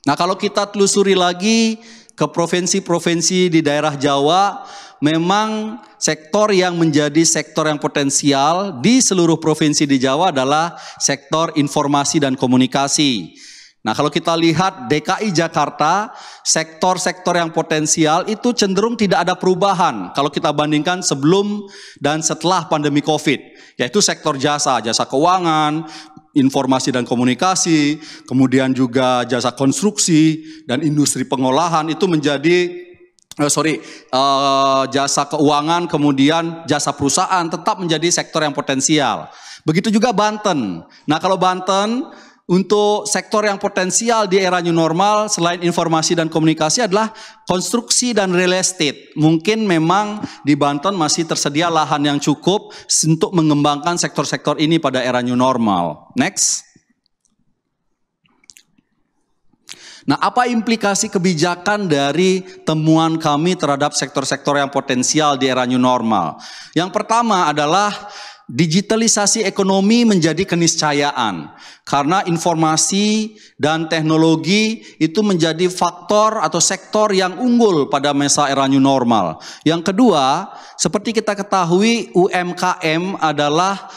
Nah kalau kita telusuri lagi ke provinsi-provinsi di daerah Jawa, memang sektor yang menjadi sektor yang potensial di seluruh provinsi di Jawa adalah sektor informasi dan komunikasi. Nah, kalau kita lihat DKI Jakarta, sektor-sektor yang potensial itu cenderung tidak ada perubahan kalau kita bandingkan sebelum dan setelah pandemi Covid, yaitu sektor jasa, jasa keuangan, informasi dan komunikasi, kemudian juga jasa konstruksi dan industri pengolahan itu menjadi Oh, sorry, uh, jasa keuangan, kemudian jasa perusahaan tetap menjadi sektor yang potensial. Begitu juga Banten. Nah, kalau Banten untuk sektor yang potensial di era new normal selain informasi dan komunikasi adalah konstruksi dan real estate. Mungkin memang di Banten masih tersedia lahan yang cukup untuk mengembangkan sektor-sektor ini pada era new normal. Next. Nah, apa implikasi kebijakan dari temuan kami terhadap sektor-sektor yang potensial di era new normal? Yang pertama adalah digitalisasi ekonomi menjadi keniscayaan karena informasi dan teknologi itu menjadi faktor atau sektor yang unggul pada masa era new normal. Yang kedua, seperti kita ketahui UMKM adalah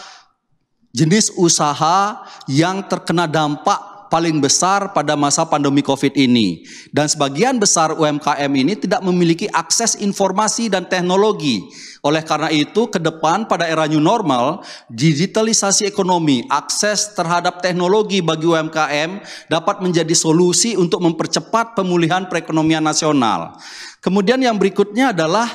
jenis usaha yang terkena dampak paling besar pada masa pandemi COVID ini. Dan sebagian besar UMKM ini tidak memiliki akses informasi dan teknologi. Oleh karena itu, ke depan pada era new normal, digitalisasi ekonomi, akses terhadap teknologi bagi UMKM dapat menjadi solusi untuk mempercepat pemulihan perekonomian nasional. Kemudian yang berikutnya adalah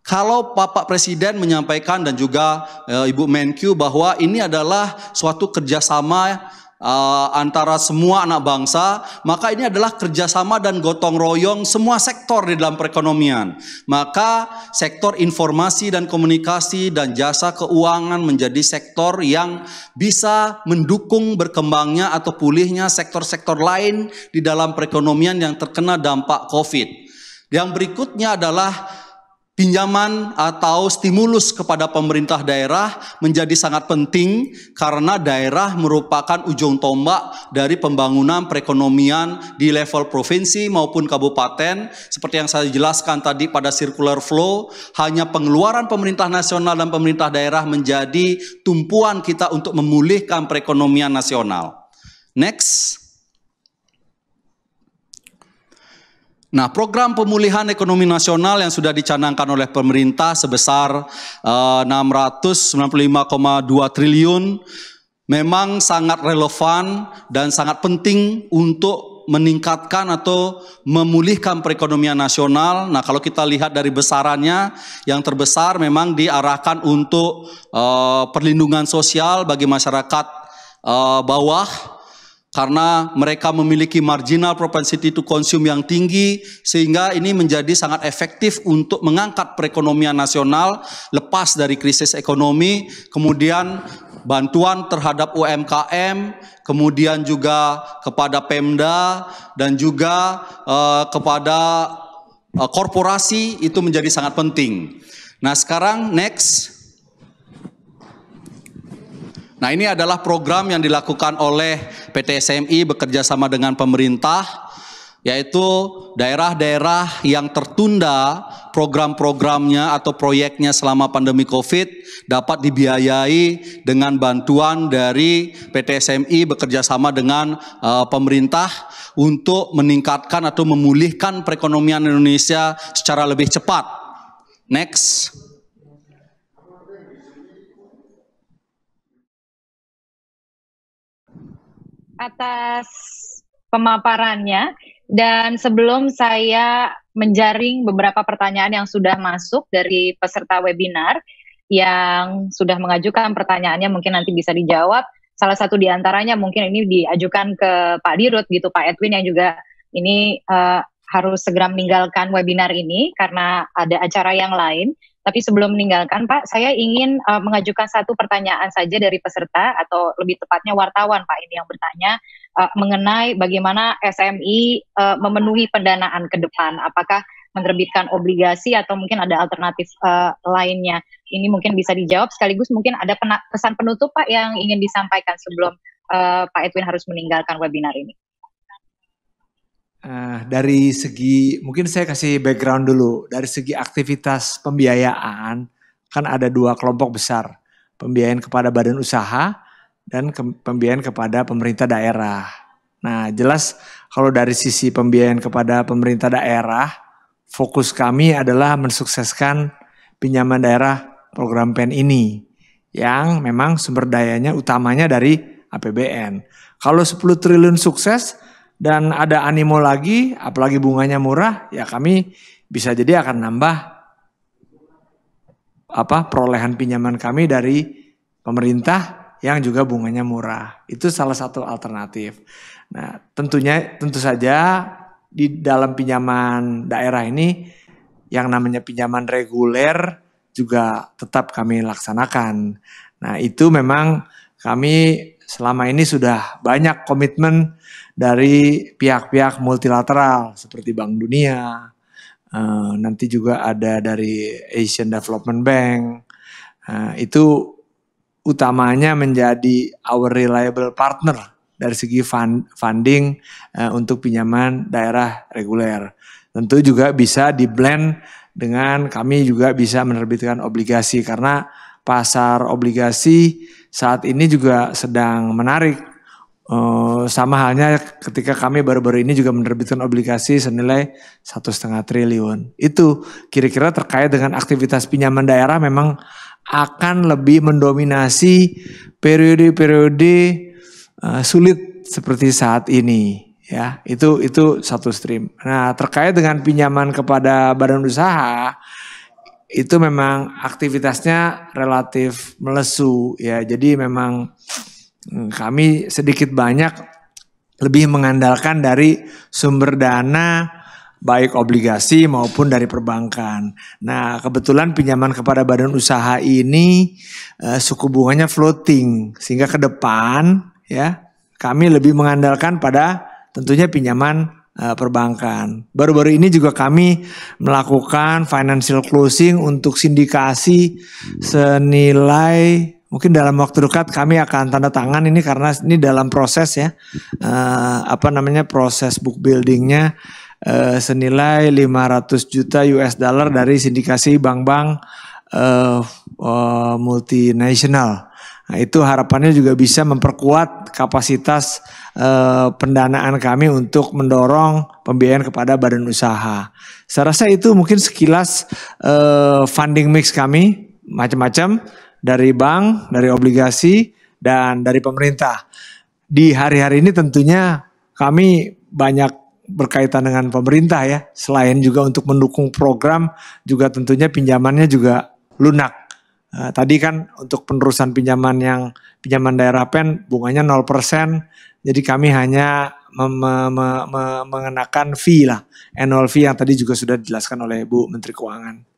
kalau Bapak Presiden menyampaikan dan juga eh, Ibu Menkyu bahwa ini adalah suatu kerjasama uh, antara semua anak bangsa, maka ini adalah kerjasama dan gotong royong semua sektor di dalam perekonomian. Maka sektor informasi dan komunikasi dan jasa keuangan menjadi sektor yang bisa mendukung berkembangnya atau pulihnya sektor-sektor lain di dalam perekonomian yang terkena dampak COVID. Yang berikutnya adalah pinjaman atau stimulus kepada pemerintah daerah menjadi sangat penting karena daerah merupakan ujung tombak dari pembangunan perekonomian di level provinsi maupun kabupaten. Seperti yang saya jelaskan tadi pada circular flow, hanya pengeluaran pemerintah nasional dan pemerintah daerah menjadi tumpuan kita untuk memulihkan perekonomian nasional. Next. Nah, program pemulihan ekonomi nasional yang sudah dicanangkan oleh pemerintah sebesar eh, uh, 695,2 triliun memang sangat relevan dan sangat penting untuk meningkatkan atau memulihkan perekonomian nasional. Nah, kalau kita lihat dari besarannya, yang terbesar memang diarahkan untuk uh, perlindungan sosial bagi masyarakat uh, bawah karena mereka memiliki marginal propensity to consume yang tinggi sehingga ini menjadi sangat efektif untuk mengangkat perekonomian nasional lepas dari krisis ekonomi kemudian bantuan terhadap UMKM kemudian juga kepada Pemda dan juga uh, kepada uh, korporasi itu menjadi sangat penting. Nah, sekarang next Nah ini adalah program yang dilakukan oleh PT SMI bekerja sama dengan pemerintah yaitu daerah-daerah yang tertunda program-programnya atau proyeknya selama pandemi COVID dapat dibiayai dengan bantuan dari PT SMI bekerja sama dengan uh, pemerintah untuk meningkatkan atau memulihkan perekonomian Indonesia secara lebih cepat. Next. atas pemaparannya dan sebelum saya menjaring beberapa pertanyaan yang sudah masuk dari peserta webinar yang sudah mengajukan pertanyaannya mungkin nanti bisa dijawab. Salah satu diantaranya mungkin ini diajukan ke Pak Dirut gitu, Pak Edwin yang juga ini uh, harus segera meninggalkan webinar ini karena ada acara yang lain. Tapi sebelum meninggalkan Pak, saya ingin uh, mengajukan satu pertanyaan saja dari peserta atau lebih tepatnya wartawan Pak ini yang bertanya uh, mengenai bagaimana SMI uh, eh, memenuhi pendanaan ke depan. Apakah menerbitkan obligasi atau mungkin ada alternatif uh, lainnya? Ini mungkin bisa dijawab sekaligus mungkin ada pesan penutup Pak yang ingin disampaikan sebelum uh, Pak Edwin harus meninggalkan webinar ini. Uh, dari segi mungkin saya kasih background dulu dari segi aktivitas pembiayaan kan ada dua kelompok besar pembiayaan kepada badan usaha dan ke, pembiayaan kepada pemerintah daerah. Nah jelas kalau dari sisi pembiayaan kepada pemerintah daerah fokus kami adalah mensukseskan pinjaman daerah program PEN ini yang memang sumber dayanya utamanya dari APBN. Kalau 10 triliun sukses dan ada animo lagi, apalagi bunganya murah, ya kami bisa jadi akan nambah apa perolehan pinjaman kami dari pemerintah yang juga bunganya murah. Itu salah satu alternatif. Nah, tentunya tentu saja di dalam pinjaman daerah ini yang namanya pinjaman reguler juga tetap kami laksanakan. Nah, itu memang kami selama ini sudah banyak komitmen dari pihak-pihak multilateral seperti Bank Dunia, uh, nanti juga ada dari Asian Development Bank. Uh, itu utamanya menjadi our reliable partner dari segi fund, funding uh, untuk pinjaman daerah reguler. Tentu juga bisa di blend dengan kami juga bisa menerbitkan obligasi karena pasar obligasi saat ini juga sedang menarik Eh, sama halnya ketika kami baru-baru ini juga menerbitkan obligasi senilai satu setengah triliun. Itu kira-kira terkait dengan aktivitas pinjaman daerah memang akan lebih mendominasi periode-periode uh, sulit seperti saat ini. Ya, itu itu satu stream. Nah, terkait dengan pinjaman kepada badan usaha itu memang aktivitasnya relatif melesu ya. Jadi memang kami sedikit banyak lebih mengandalkan dari sumber dana baik obligasi maupun dari perbankan. Nah, kebetulan pinjaman kepada badan usaha ini eh, suku bunganya floating sehingga ke depan ya kami lebih mengandalkan pada tentunya pinjaman eh, perbankan. Baru-baru ini juga kami melakukan financial closing untuk sindikasi senilai mungkin dalam waktu dekat kami akan tanda tangan ini karena ini dalam proses ya uh, apa namanya proses book buildingnya uh, senilai 500 juta US dollar dari sindikasi bank-bank uh, uh, multinasional. Nah, itu harapannya juga bisa memperkuat kapasitas uh, pendanaan kami untuk mendorong pembiayaan kepada badan usaha. Saya rasa itu mungkin sekilas uh, funding mix kami macam-macam dari bank, dari obligasi, dan dari pemerintah. Di hari-hari ini tentunya kami banyak berkaitan dengan pemerintah ya. Selain juga untuk mendukung program, juga tentunya pinjamannya juga lunak. Nah, tadi kan untuk penerusan pinjaman yang pinjaman daerah PEN bunganya 0%, jadi kami hanya me me me mengenakan fee lah, annual fee yang tadi juga sudah dijelaskan oleh Bu Menteri Keuangan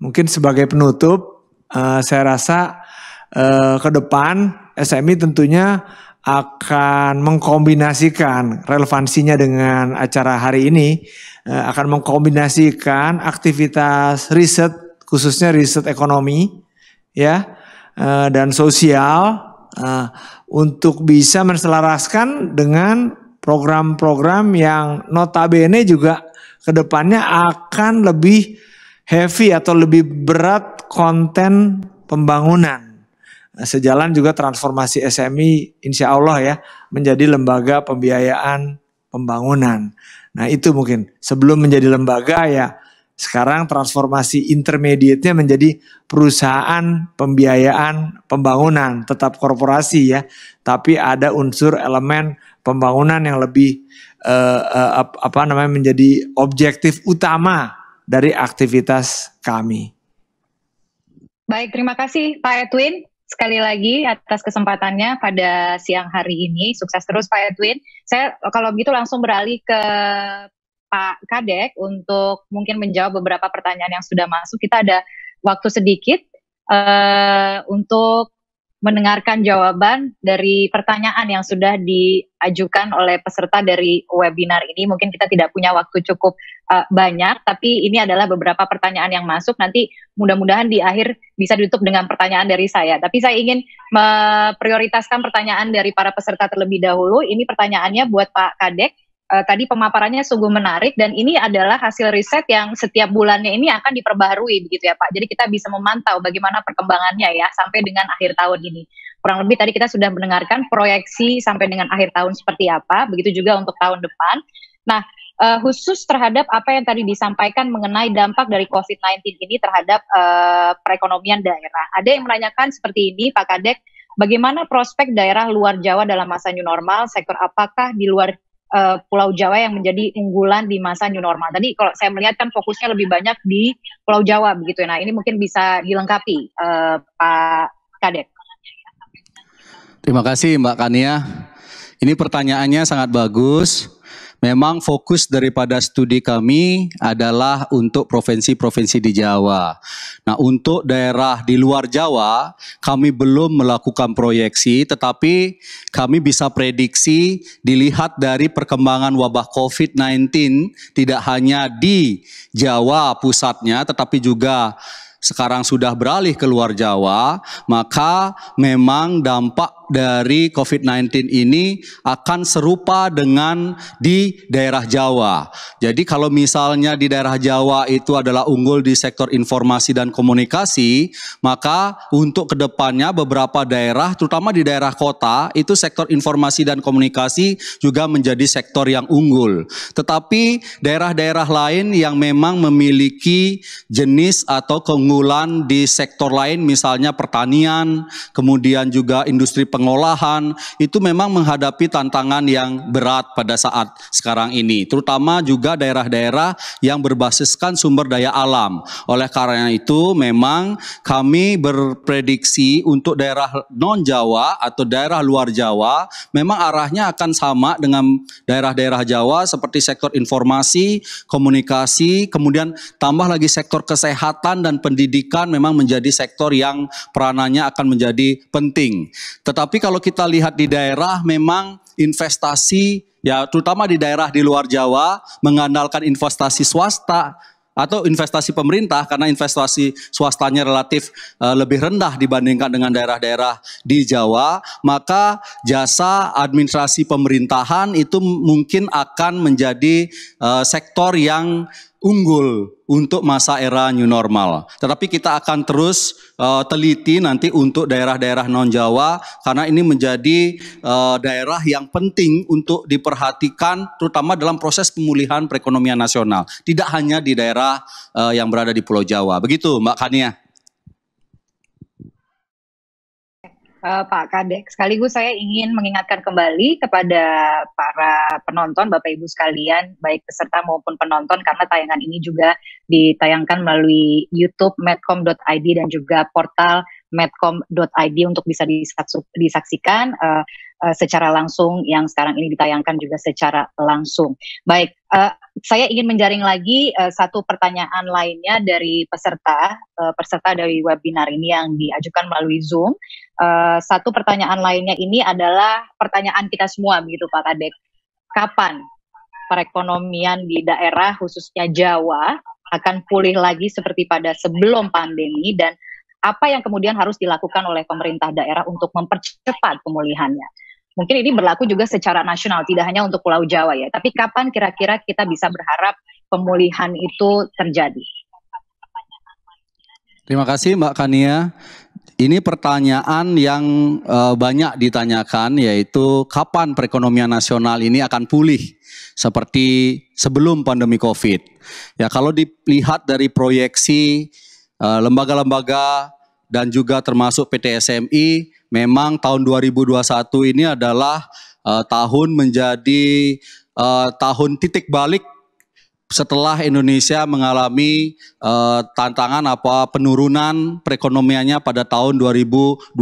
mungkin sebagai penutup uh, saya rasa uh, ke depan SMI tentunya akan mengkombinasikan relevansinya dengan acara hari ini uh, akan mengkombinasikan aktivitas riset khususnya riset ekonomi ya uh, dan sosial uh, untuk bisa menselaraskan dengan program-program yang notabene juga kedepannya akan lebih heavy atau lebih berat konten pembangunan. Sejalan juga transformasi SMI insya Allah ya menjadi lembaga pembiayaan pembangunan. Nah itu mungkin sebelum menjadi lembaga ya sekarang transformasi intermediate-nya menjadi perusahaan pembiayaan pembangunan, tetap korporasi ya, tapi ada unsur elemen pembangunan yang lebih eh, eh, apa namanya menjadi objektif utama dari aktivitas kami. Baik, terima kasih Pak Edwin sekali lagi atas kesempatannya pada siang hari ini. Sukses terus Pak Edwin. Saya kalau begitu langsung beralih ke Pak Kadek untuk mungkin menjawab beberapa pertanyaan yang sudah masuk. Kita ada waktu sedikit uh, untuk mendengarkan jawaban dari pertanyaan yang sudah diajukan oleh peserta dari webinar ini. Mungkin kita tidak punya waktu cukup uh, banyak, tapi ini adalah beberapa pertanyaan yang masuk. Nanti mudah-mudahan di akhir bisa ditutup dengan pertanyaan dari saya. Tapi saya ingin memprioritaskan pertanyaan dari para peserta terlebih dahulu. Ini pertanyaannya buat Pak Kadek uh, tadi pemaparannya sungguh menarik dan ini adalah hasil riset yang setiap bulannya ini akan diperbaharui begitu ya Pak. Jadi kita bisa memantau bagaimana perkembangannya ya sampai dengan akhir tahun ini. Kurang lebih tadi kita sudah mendengarkan proyeksi sampai dengan akhir tahun seperti apa, begitu juga untuk tahun depan. Nah, uh, khusus terhadap apa yang tadi disampaikan mengenai dampak dari COVID-19 ini terhadap uh, perekonomian daerah. Ada yang menanyakan seperti ini Pak Kadek, bagaimana prospek daerah luar Jawa dalam masa new normal, sektor apakah di luar uh, Pulau Jawa yang menjadi unggulan di masa new normal. Tadi kalau saya melihat kan fokusnya lebih banyak di Pulau Jawa begitu Nah ini mungkin bisa dilengkapi uh, Pak Kadek. Terima kasih Mbak Kania. Ini pertanyaannya sangat bagus memang fokus daripada studi kami adalah untuk provinsi-provinsi di Jawa. Nah, untuk daerah di luar Jawa, kami belum melakukan proyeksi, tetapi kami bisa prediksi dilihat dari perkembangan wabah COVID-19 tidak hanya di Jawa pusatnya, tetapi juga sekarang sudah beralih ke luar Jawa, maka memang dampak dari COVID-19 ini akan serupa dengan di daerah Jawa. Jadi kalau misalnya di daerah Jawa itu adalah unggul di sektor informasi dan komunikasi, maka untuk kedepannya beberapa daerah, terutama di daerah kota, itu sektor informasi dan komunikasi juga menjadi sektor yang unggul. Tetapi daerah-daerah lain yang memang memiliki jenis atau keunggulan di sektor lain, misalnya pertanian, kemudian juga industri pengolahan itu memang menghadapi tantangan yang berat pada saat sekarang ini, terutama juga daerah-daerah yang berbasiskan sumber daya alam. Oleh karena itu, memang kami berprediksi untuk daerah non Jawa atau daerah luar Jawa, memang arahnya akan sama dengan daerah-daerah Jawa seperti sektor informasi, komunikasi, kemudian tambah lagi sektor kesehatan dan pendidikan memang menjadi sektor yang peranannya akan menjadi penting. Tetapi tapi kalau kita lihat di daerah memang investasi ya terutama di daerah di luar Jawa mengandalkan investasi swasta atau investasi pemerintah karena investasi swastanya relatif uh, lebih rendah dibandingkan dengan daerah-daerah di Jawa, maka jasa administrasi pemerintahan itu mungkin akan menjadi uh, sektor yang unggul untuk masa era new normal. Tetapi kita akan terus uh, teliti nanti untuk daerah-daerah non Jawa karena ini menjadi uh, daerah yang penting untuk diperhatikan terutama dalam proses pemulihan perekonomian nasional. Tidak hanya di daerah uh, yang berada di Pulau Jawa. Begitu Mbak Kania. uh, Pak Kadek. Sekaligus saya ingin mengingatkan kembali kepada para penonton, Bapak Ibu sekalian, baik peserta maupun penonton, karena tayangan ini juga ditayangkan melalui YouTube medcom.id dan juga portal medcom.id untuk bisa disaksikan uh, uh, secara langsung yang sekarang ini ditayangkan juga secara langsung. Baik, uh, saya ingin menjaring lagi uh, satu pertanyaan lainnya dari peserta uh, peserta dari webinar ini yang diajukan melalui Zoom. Uh, satu pertanyaan lainnya ini adalah pertanyaan kita semua begitu Pak Kadek. Kapan perekonomian di daerah khususnya Jawa akan pulih lagi seperti pada sebelum pandemi dan apa yang kemudian harus dilakukan oleh pemerintah daerah untuk mempercepat pemulihannya. Mungkin ini berlaku juga secara nasional, tidak hanya untuk Pulau Jawa ya. Tapi kapan kira-kira kita bisa berharap pemulihan itu terjadi? Terima kasih Mbak Kania. Ini pertanyaan yang eh, banyak ditanyakan yaitu kapan perekonomian nasional ini akan pulih seperti sebelum pandemi Covid. Ya kalau dilihat dari proyeksi eh, lembaga-lembaga dan juga termasuk PT SMI memang tahun 2021 ini adalah uh, tahun menjadi uh, tahun titik balik setelah Indonesia mengalami uh, tantangan apa penurunan perekonomiannya pada tahun 2020.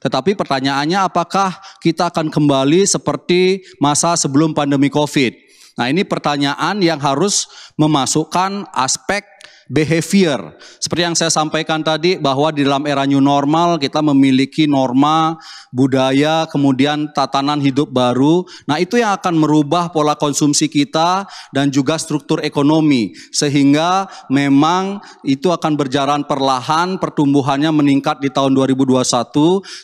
Tetapi pertanyaannya apakah kita akan kembali seperti masa sebelum pandemi Covid? Nah, ini pertanyaan yang harus memasukkan aspek behavior. Seperti yang saya sampaikan tadi bahwa di dalam era new normal kita memiliki norma, budaya, kemudian tatanan hidup baru. Nah, itu yang akan merubah pola konsumsi kita dan juga struktur ekonomi sehingga memang itu akan berjalan perlahan, pertumbuhannya meningkat di tahun 2021,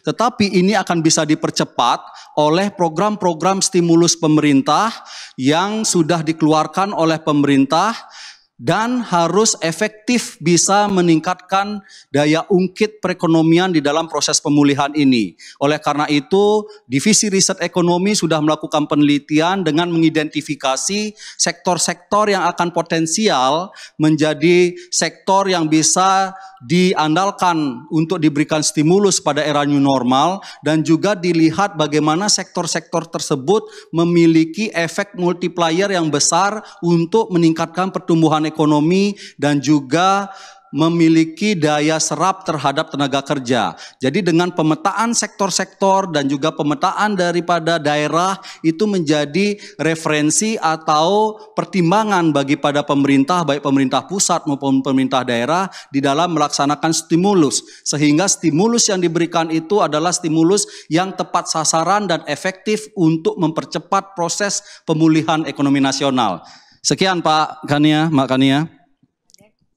tetapi ini akan bisa dipercepat oleh program-program stimulus pemerintah yang sudah dikeluarkan oleh pemerintah dan harus efektif bisa meningkatkan daya ungkit perekonomian di dalam proses pemulihan ini. Oleh karena itu, Divisi Riset Ekonomi sudah melakukan penelitian dengan mengidentifikasi sektor-sektor yang akan potensial menjadi sektor yang bisa diandalkan untuk diberikan stimulus pada era new normal dan juga dilihat bagaimana sektor-sektor tersebut memiliki efek multiplier yang besar untuk meningkatkan pertumbuhan ekonomi dan juga memiliki daya serap terhadap tenaga kerja. Jadi dengan pemetaan sektor-sektor dan juga pemetaan daripada daerah itu menjadi referensi atau pertimbangan bagi pada pemerintah baik pemerintah pusat maupun pemerintah daerah di dalam melaksanakan stimulus. Sehingga stimulus yang diberikan itu adalah stimulus yang tepat sasaran dan efektif untuk mempercepat proses pemulihan ekonomi nasional. Sekian Pak Kania, Mbak Kania.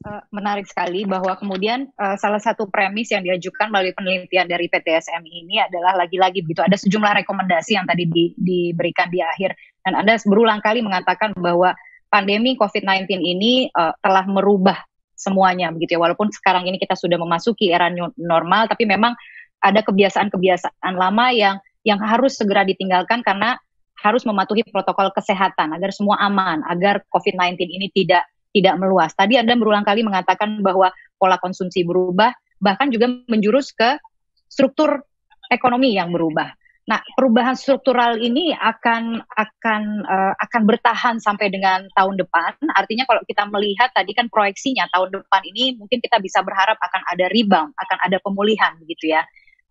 Eh, menarik sekali bahwa kemudian uh, salah satu premis yang diajukan melalui penelitian dari PTSM ini adalah lagi-lagi begitu ada sejumlah rekomendasi yang tadi di, diberikan di akhir dan Anda berulang kali mengatakan bahwa pandemi COVID-19 ini uh, telah merubah semuanya begitu ya walaupun sekarang ini kita sudah memasuki era new normal tapi memang ada kebiasaan-kebiasaan lama yang yang harus segera ditinggalkan karena harus mematuhi protokol kesehatan agar semua aman, agar COVID-19 ini tidak tidak meluas. Tadi Anda berulang kali mengatakan bahwa pola konsumsi berubah, bahkan juga menjurus ke struktur ekonomi yang berubah. Nah, perubahan struktural ini akan akan uh, akan bertahan sampai dengan tahun depan. Artinya kalau kita melihat tadi kan proyeksinya tahun depan ini mungkin kita bisa berharap akan ada rebound, akan ada pemulihan begitu ya.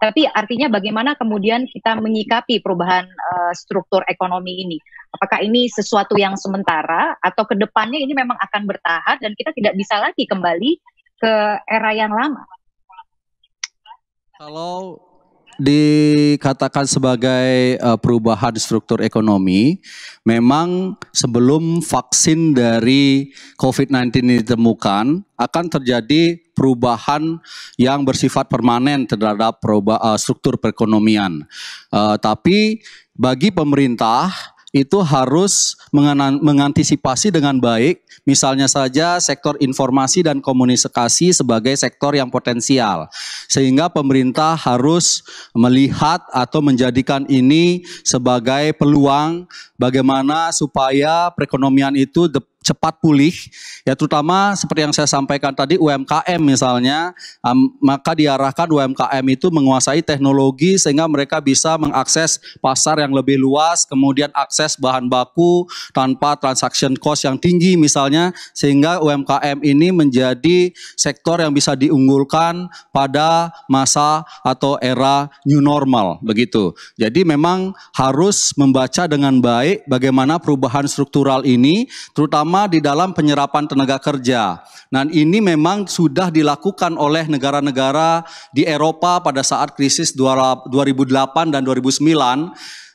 Tapi artinya bagaimana kemudian kita menyikapi perubahan uh, struktur ekonomi ini? Apakah ini sesuatu yang sementara atau kedepannya ini memang akan bertahan dan kita tidak bisa lagi kembali ke era yang lama? Kalau dikatakan sebagai uh, perubahan struktur ekonomi, memang sebelum vaksin dari COVID-19 ditemukan, akan terjadi perubahan yang bersifat permanen terhadap perubah, eh, uh, struktur perekonomian. Uh, tapi bagi pemerintah itu harus mengantisipasi dengan baik, misalnya saja sektor informasi dan komunikasi sebagai sektor yang potensial. Sehingga pemerintah harus melihat atau menjadikan ini sebagai peluang bagaimana supaya perekonomian itu cepat pulih, ya terutama seperti yang saya sampaikan tadi UMKM misalnya, um, maka diarahkan UMKM itu menguasai teknologi sehingga mereka bisa mengakses pasar yang lebih luas, kemudian akses bahan baku tanpa transaction cost yang tinggi misalnya, sehingga UMKM ini menjadi sektor yang bisa diunggulkan pada masa atau era new normal begitu. Jadi memang harus membaca dengan baik bagaimana perubahan struktural ini, terutama terutama di dalam penyerapan tenaga kerja. Dan ini memang sudah dilakukan oleh negara-negara di Eropa pada saat krisis 2008 dan 2009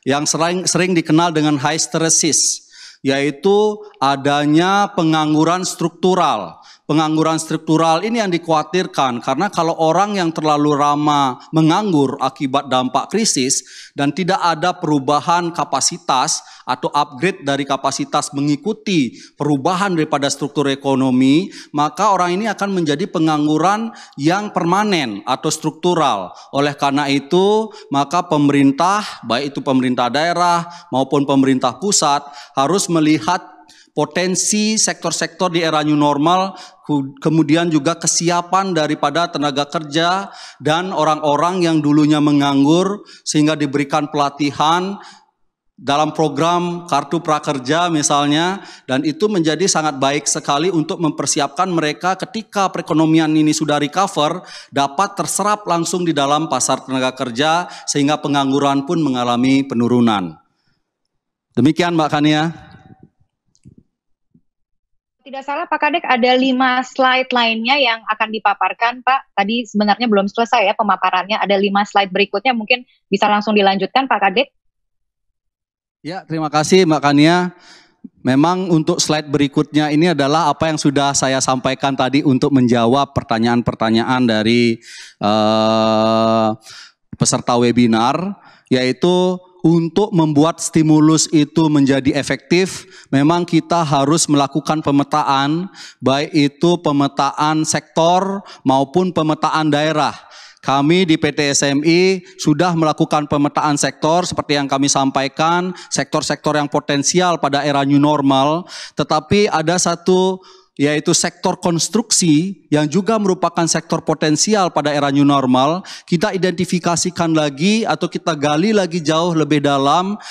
yang sering, sering dikenal dengan hysteresis yaitu adanya pengangguran struktural. Pengangguran struktural ini yang dikhawatirkan karena kalau orang yang terlalu ramah menganggur akibat dampak krisis dan tidak ada perubahan kapasitas, atau upgrade dari kapasitas mengikuti perubahan daripada struktur ekonomi, maka orang ini akan menjadi pengangguran yang permanen atau struktural. Oleh karena itu, maka pemerintah, baik itu pemerintah daerah maupun pemerintah pusat, harus melihat potensi sektor-sektor di era new normal, kemudian juga kesiapan daripada tenaga kerja dan orang-orang yang dulunya menganggur sehingga diberikan pelatihan dalam program kartu prakerja misalnya dan itu menjadi sangat baik sekali untuk mempersiapkan mereka ketika perekonomian ini sudah recover dapat terserap langsung di dalam pasar tenaga kerja sehingga pengangguran pun mengalami penurunan. Demikian Mbak Kania. Tidak salah Pak Kadek ada lima slide lainnya yang akan dipaparkan Pak. Tadi sebenarnya belum selesai ya pemaparannya. Ada lima slide berikutnya mungkin bisa langsung dilanjutkan Pak Kadek. Ya, terima kasih Mbak Kania. Memang untuk slide berikutnya ini adalah apa yang sudah saya sampaikan tadi untuk menjawab pertanyaan-pertanyaan dari uh, peserta webinar, yaitu untuk membuat stimulus itu menjadi efektif, memang kita harus melakukan pemetaan, baik itu pemetaan sektor maupun pemetaan daerah kami di PT SMI sudah melakukan pemetaan sektor seperti yang kami sampaikan, sektor-sektor yang potensial pada era new normal, tetapi ada satu yaitu sektor konstruksi yang juga merupakan sektor potensial pada era new normal, kita identifikasikan lagi atau kita gali lagi jauh lebih dalam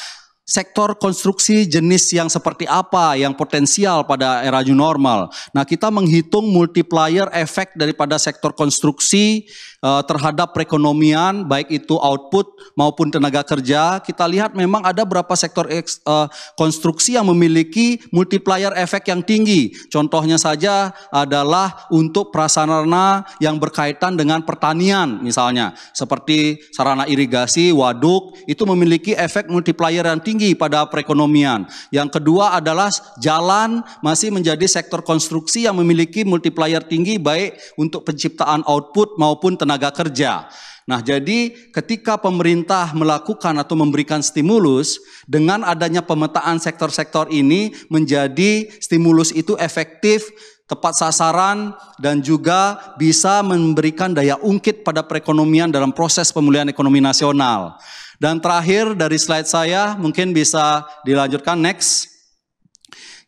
sektor konstruksi jenis yang seperti apa yang potensial pada era new normal. Nah, kita menghitung multiplier efek daripada sektor konstruksi uh, terhadap perekonomian baik itu output maupun tenaga kerja. Kita lihat memang ada berapa sektor uh, konstruksi yang memiliki multiplier efek yang tinggi. Contohnya saja adalah untuk prasarana yang berkaitan dengan pertanian misalnya, seperti sarana irigasi, waduk itu memiliki efek multiplier yang tinggi tertinggi pada perekonomian. Yang kedua adalah jalan masih menjadi sektor konstruksi yang memiliki multiplier tinggi baik untuk penciptaan output maupun tenaga kerja. Nah, jadi ketika pemerintah melakukan atau memberikan stimulus, dengan adanya pemetaan sektor-sektor ini menjadi stimulus itu efektif, tepat sasaran, dan juga bisa memberikan daya ungkit pada perekonomian dalam proses pemulihan ekonomi nasional. Dan terakhir dari slide saya mungkin bisa dilanjutkan next.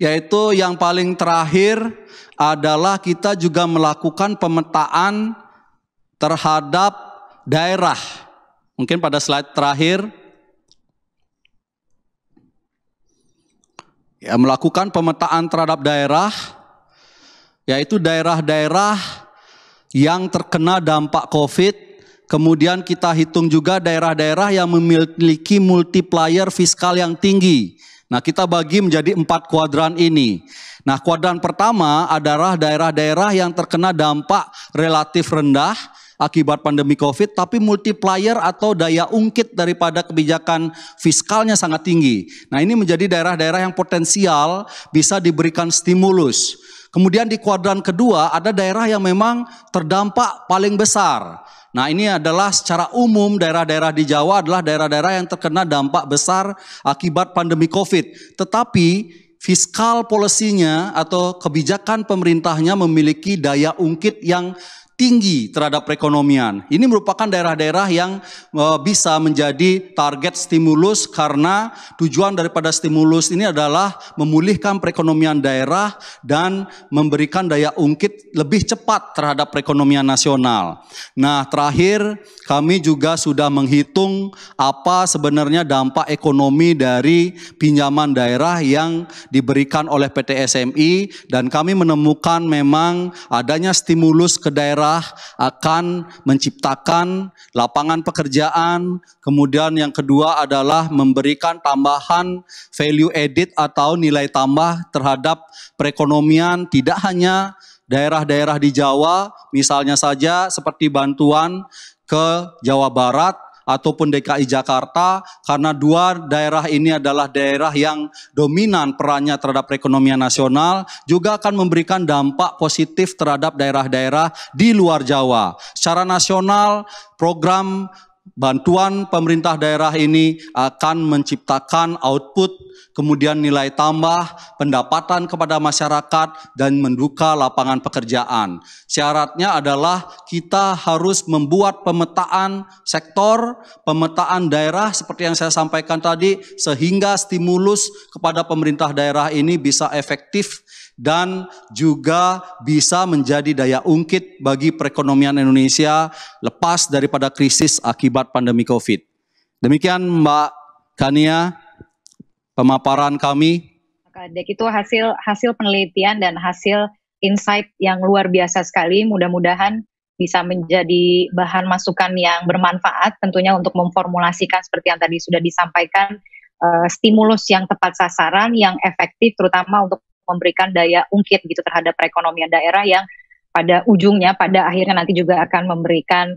Yaitu yang paling terakhir adalah kita juga melakukan pemetaan terhadap daerah. Mungkin pada slide terakhir ya, melakukan pemetaan terhadap daerah, yaitu daerah-daerah yang terkena dampak COVID Kemudian kita hitung juga daerah-daerah yang memiliki multiplier fiskal yang tinggi. Nah kita bagi menjadi empat kuadran ini. Nah kuadran pertama adalah daerah-daerah yang terkena dampak relatif rendah akibat pandemi COVID, tapi multiplier atau daya ungkit daripada kebijakan fiskalnya sangat tinggi. Nah ini menjadi daerah-daerah yang potensial bisa diberikan stimulus. Kemudian di kuadran kedua ada daerah yang memang terdampak paling besar. Nah ini adalah secara umum daerah-daerah di Jawa adalah daerah-daerah yang terkena dampak besar akibat pandemi COVID. Tetapi fiskal polisinya atau kebijakan pemerintahnya memiliki daya ungkit yang tinggi terhadap perekonomian. Ini merupakan daerah-daerah yang e, bisa menjadi target stimulus karena tujuan daripada stimulus ini adalah memulihkan perekonomian daerah dan memberikan daya ungkit lebih cepat terhadap perekonomian nasional. Nah, terakhir kami juga sudah menghitung apa sebenarnya dampak ekonomi dari pinjaman daerah yang diberikan oleh PT SMI dan kami menemukan memang adanya stimulus ke daerah akan menciptakan lapangan pekerjaan. Kemudian yang kedua adalah memberikan tambahan value added atau nilai tambah terhadap perekonomian tidak hanya daerah-daerah di Jawa, misalnya saja seperti bantuan ke Jawa Barat, ataupun DKI Jakarta karena dua daerah ini adalah daerah yang dominan perannya terhadap perekonomian nasional juga akan memberikan dampak positif terhadap daerah-daerah di luar Jawa. Secara nasional program bantuan pemerintah daerah ini akan menciptakan output, kemudian nilai tambah, pendapatan kepada masyarakat, dan menduka lapangan pekerjaan. Syaratnya adalah kita harus membuat pemetaan sektor, pemetaan daerah seperti yang saya sampaikan tadi, sehingga stimulus kepada pemerintah daerah ini bisa efektif dan juga bisa menjadi daya ungkit bagi perekonomian Indonesia lepas daripada krisis akibat pandemi COVID. Demikian Mbak Kania pemaparan kami. Kadek itu hasil hasil penelitian dan hasil insight yang luar biasa sekali. Mudah-mudahan bisa menjadi bahan masukan yang bermanfaat tentunya untuk memformulasikan seperti yang tadi sudah disampaikan uh, stimulus yang tepat sasaran yang efektif terutama untuk memberikan daya ungkit gitu terhadap perekonomian daerah yang pada ujungnya pada akhirnya nanti juga akan memberikan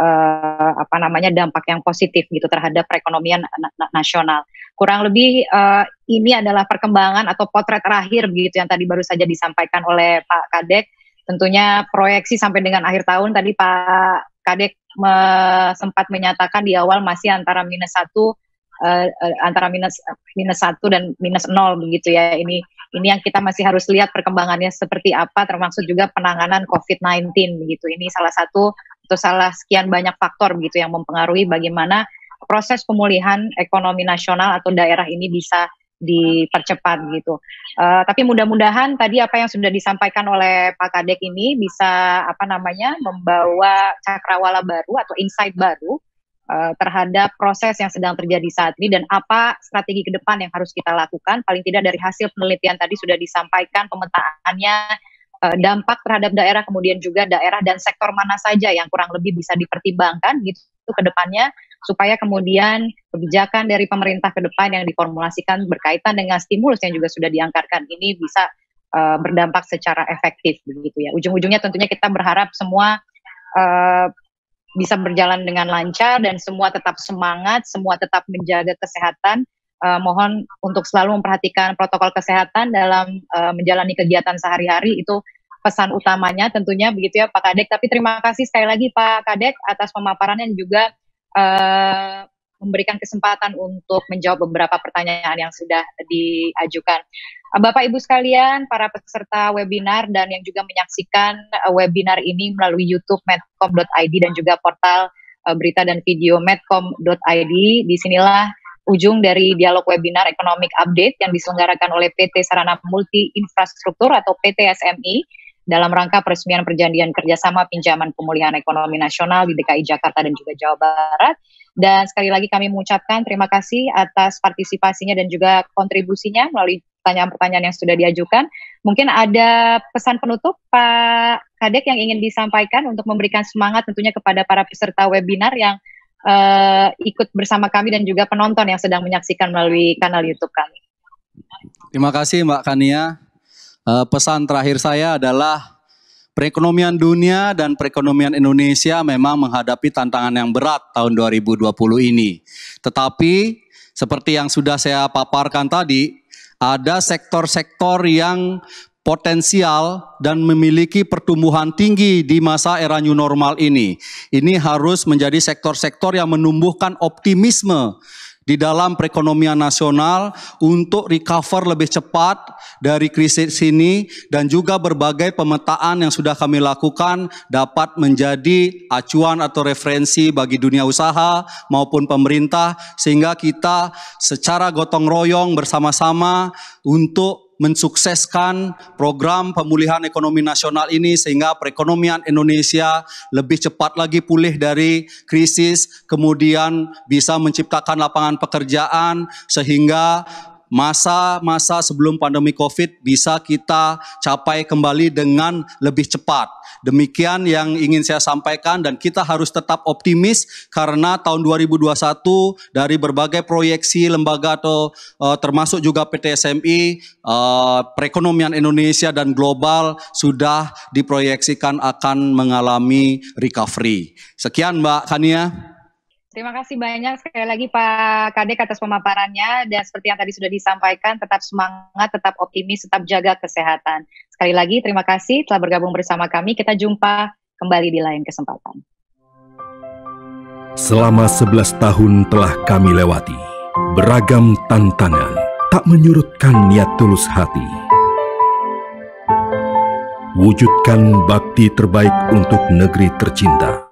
uh, apa namanya dampak yang positif gitu terhadap perekonomian na na nasional. Kurang lebih uh, ini adalah perkembangan atau potret terakhir begitu yang tadi baru saja disampaikan oleh Pak Kadek. Tentunya proyeksi sampai dengan akhir tahun tadi Pak Kadek me sempat menyatakan di awal masih antara minus satu uh, antara minus minus satu dan minus nol begitu ya ini ini yang kita masih harus lihat perkembangannya seperti apa termasuk juga penanganan COVID-19 begitu ini salah satu atau salah sekian banyak faktor begitu yang mempengaruhi bagaimana proses pemulihan ekonomi nasional atau daerah ini bisa dipercepat gitu. Uh, tapi mudah-mudahan tadi apa yang sudah disampaikan oleh Pak Kadek ini bisa apa namanya membawa cakrawala baru atau insight baru Eh, terhadap proses yang sedang terjadi saat ini dan apa strategi ke depan yang harus kita lakukan. Paling tidak dari hasil penelitian tadi sudah disampaikan pemetaannya eh, dampak terhadap daerah kemudian juga daerah dan sektor mana saja yang kurang lebih bisa dipertimbangkan gitu ke depannya supaya kemudian kebijakan dari pemerintah ke depan yang diformulasikan berkaitan dengan stimulus yang juga sudah dianggarkan ini bisa eh, berdampak secara efektif begitu ya. Ujung-ujungnya tentunya kita berharap semua bisa berjalan dengan lancar dan semua tetap semangat, semua tetap menjaga kesehatan. Uh, mohon untuk selalu memperhatikan protokol kesehatan dalam uh, menjalani kegiatan sehari-hari itu pesan utamanya tentunya begitu ya Pak Kadek. Tapi terima kasih sekali lagi Pak Kadek atas pemaparannya dan juga uh, memberikan kesempatan untuk menjawab beberapa pertanyaan yang sudah diajukan. Eh, Bapak Ibu sekalian, para peserta webinar dan yang juga menyaksikan eh, webinar ini melalui YouTube medcom.id dan juga portal eh, berita dan video medcom.id. Disinilah ujung dari dialog webinar economic update yang diselenggarakan oleh PT Sarana Multi Infrastruktur atau PT SMI dalam rangka peresmian perjanjian kerjasama pinjaman pemulihan ekonomi nasional di DKI Jakarta dan juga Jawa Barat dan sekali lagi kami mengucapkan terima kasih atas partisipasinya dan juga kontribusinya melalui pertanyaan-pertanyaan yang sudah diajukan. Mungkin ada pesan penutup Pak Kadek yang ingin disampaikan untuk memberikan semangat tentunya kepada para peserta webinar yang uh, ikut bersama kami dan juga penonton yang sedang menyaksikan melalui kanal YouTube kami. Terima kasih Mbak Kania. Uh, pesan terakhir saya adalah Perekonomian dunia dan perekonomian Indonesia memang menghadapi tantangan yang berat tahun 2020 ini. Tetapi seperti yang sudah saya paparkan tadi, ada sektor-sektor yang potensial dan memiliki pertumbuhan tinggi di masa era new normal ini. Ini harus menjadi sektor-sektor yang menumbuhkan optimisme di dalam perekonomian nasional untuk recover lebih cepat dari krisis ini dan juga berbagai pemetaan yang sudah kami lakukan dapat menjadi acuan atau referensi bagi dunia usaha maupun pemerintah sehingga kita secara gotong royong bersama-sama untuk mensukseskan program pemulihan ekonomi nasional ini sehingga perekonomian Indonesia lebih cepat lagi pulih dari krisis, kemudian bisa menciptakan lapangan pekerjaan sehingga masa-masa sebelum pandemi COVID bisa kita capai kembali dengan lebih cepat. Demikian yang ingin saya sampaikan dan kita harus tetap optimis karena tahun 2021 dari berbagai proyeksi lembaga atau uh, termasuk juga PT SMI uh, eh, perekonomian Indonesia dan global sudah diproyeksikan akan mengalami recovery. Sekian Mbak Kania. Terima kasih banyak sekali lagi Pak Kadek atas pemaparannya dan seperti yang tadi sudah disampaikan tetap semangat, tetap optimis, tetap jaga kesehatan. Sekali lagi terima kasih telah bergabung bersama kami. Kita jumpa kembali di lain kesempatan. Selama 11 tahun telah kami lewati beragam tantangan tak menyurutkan niat tulus hati. Wujudkan bakti terbaik untuk negeri tercinta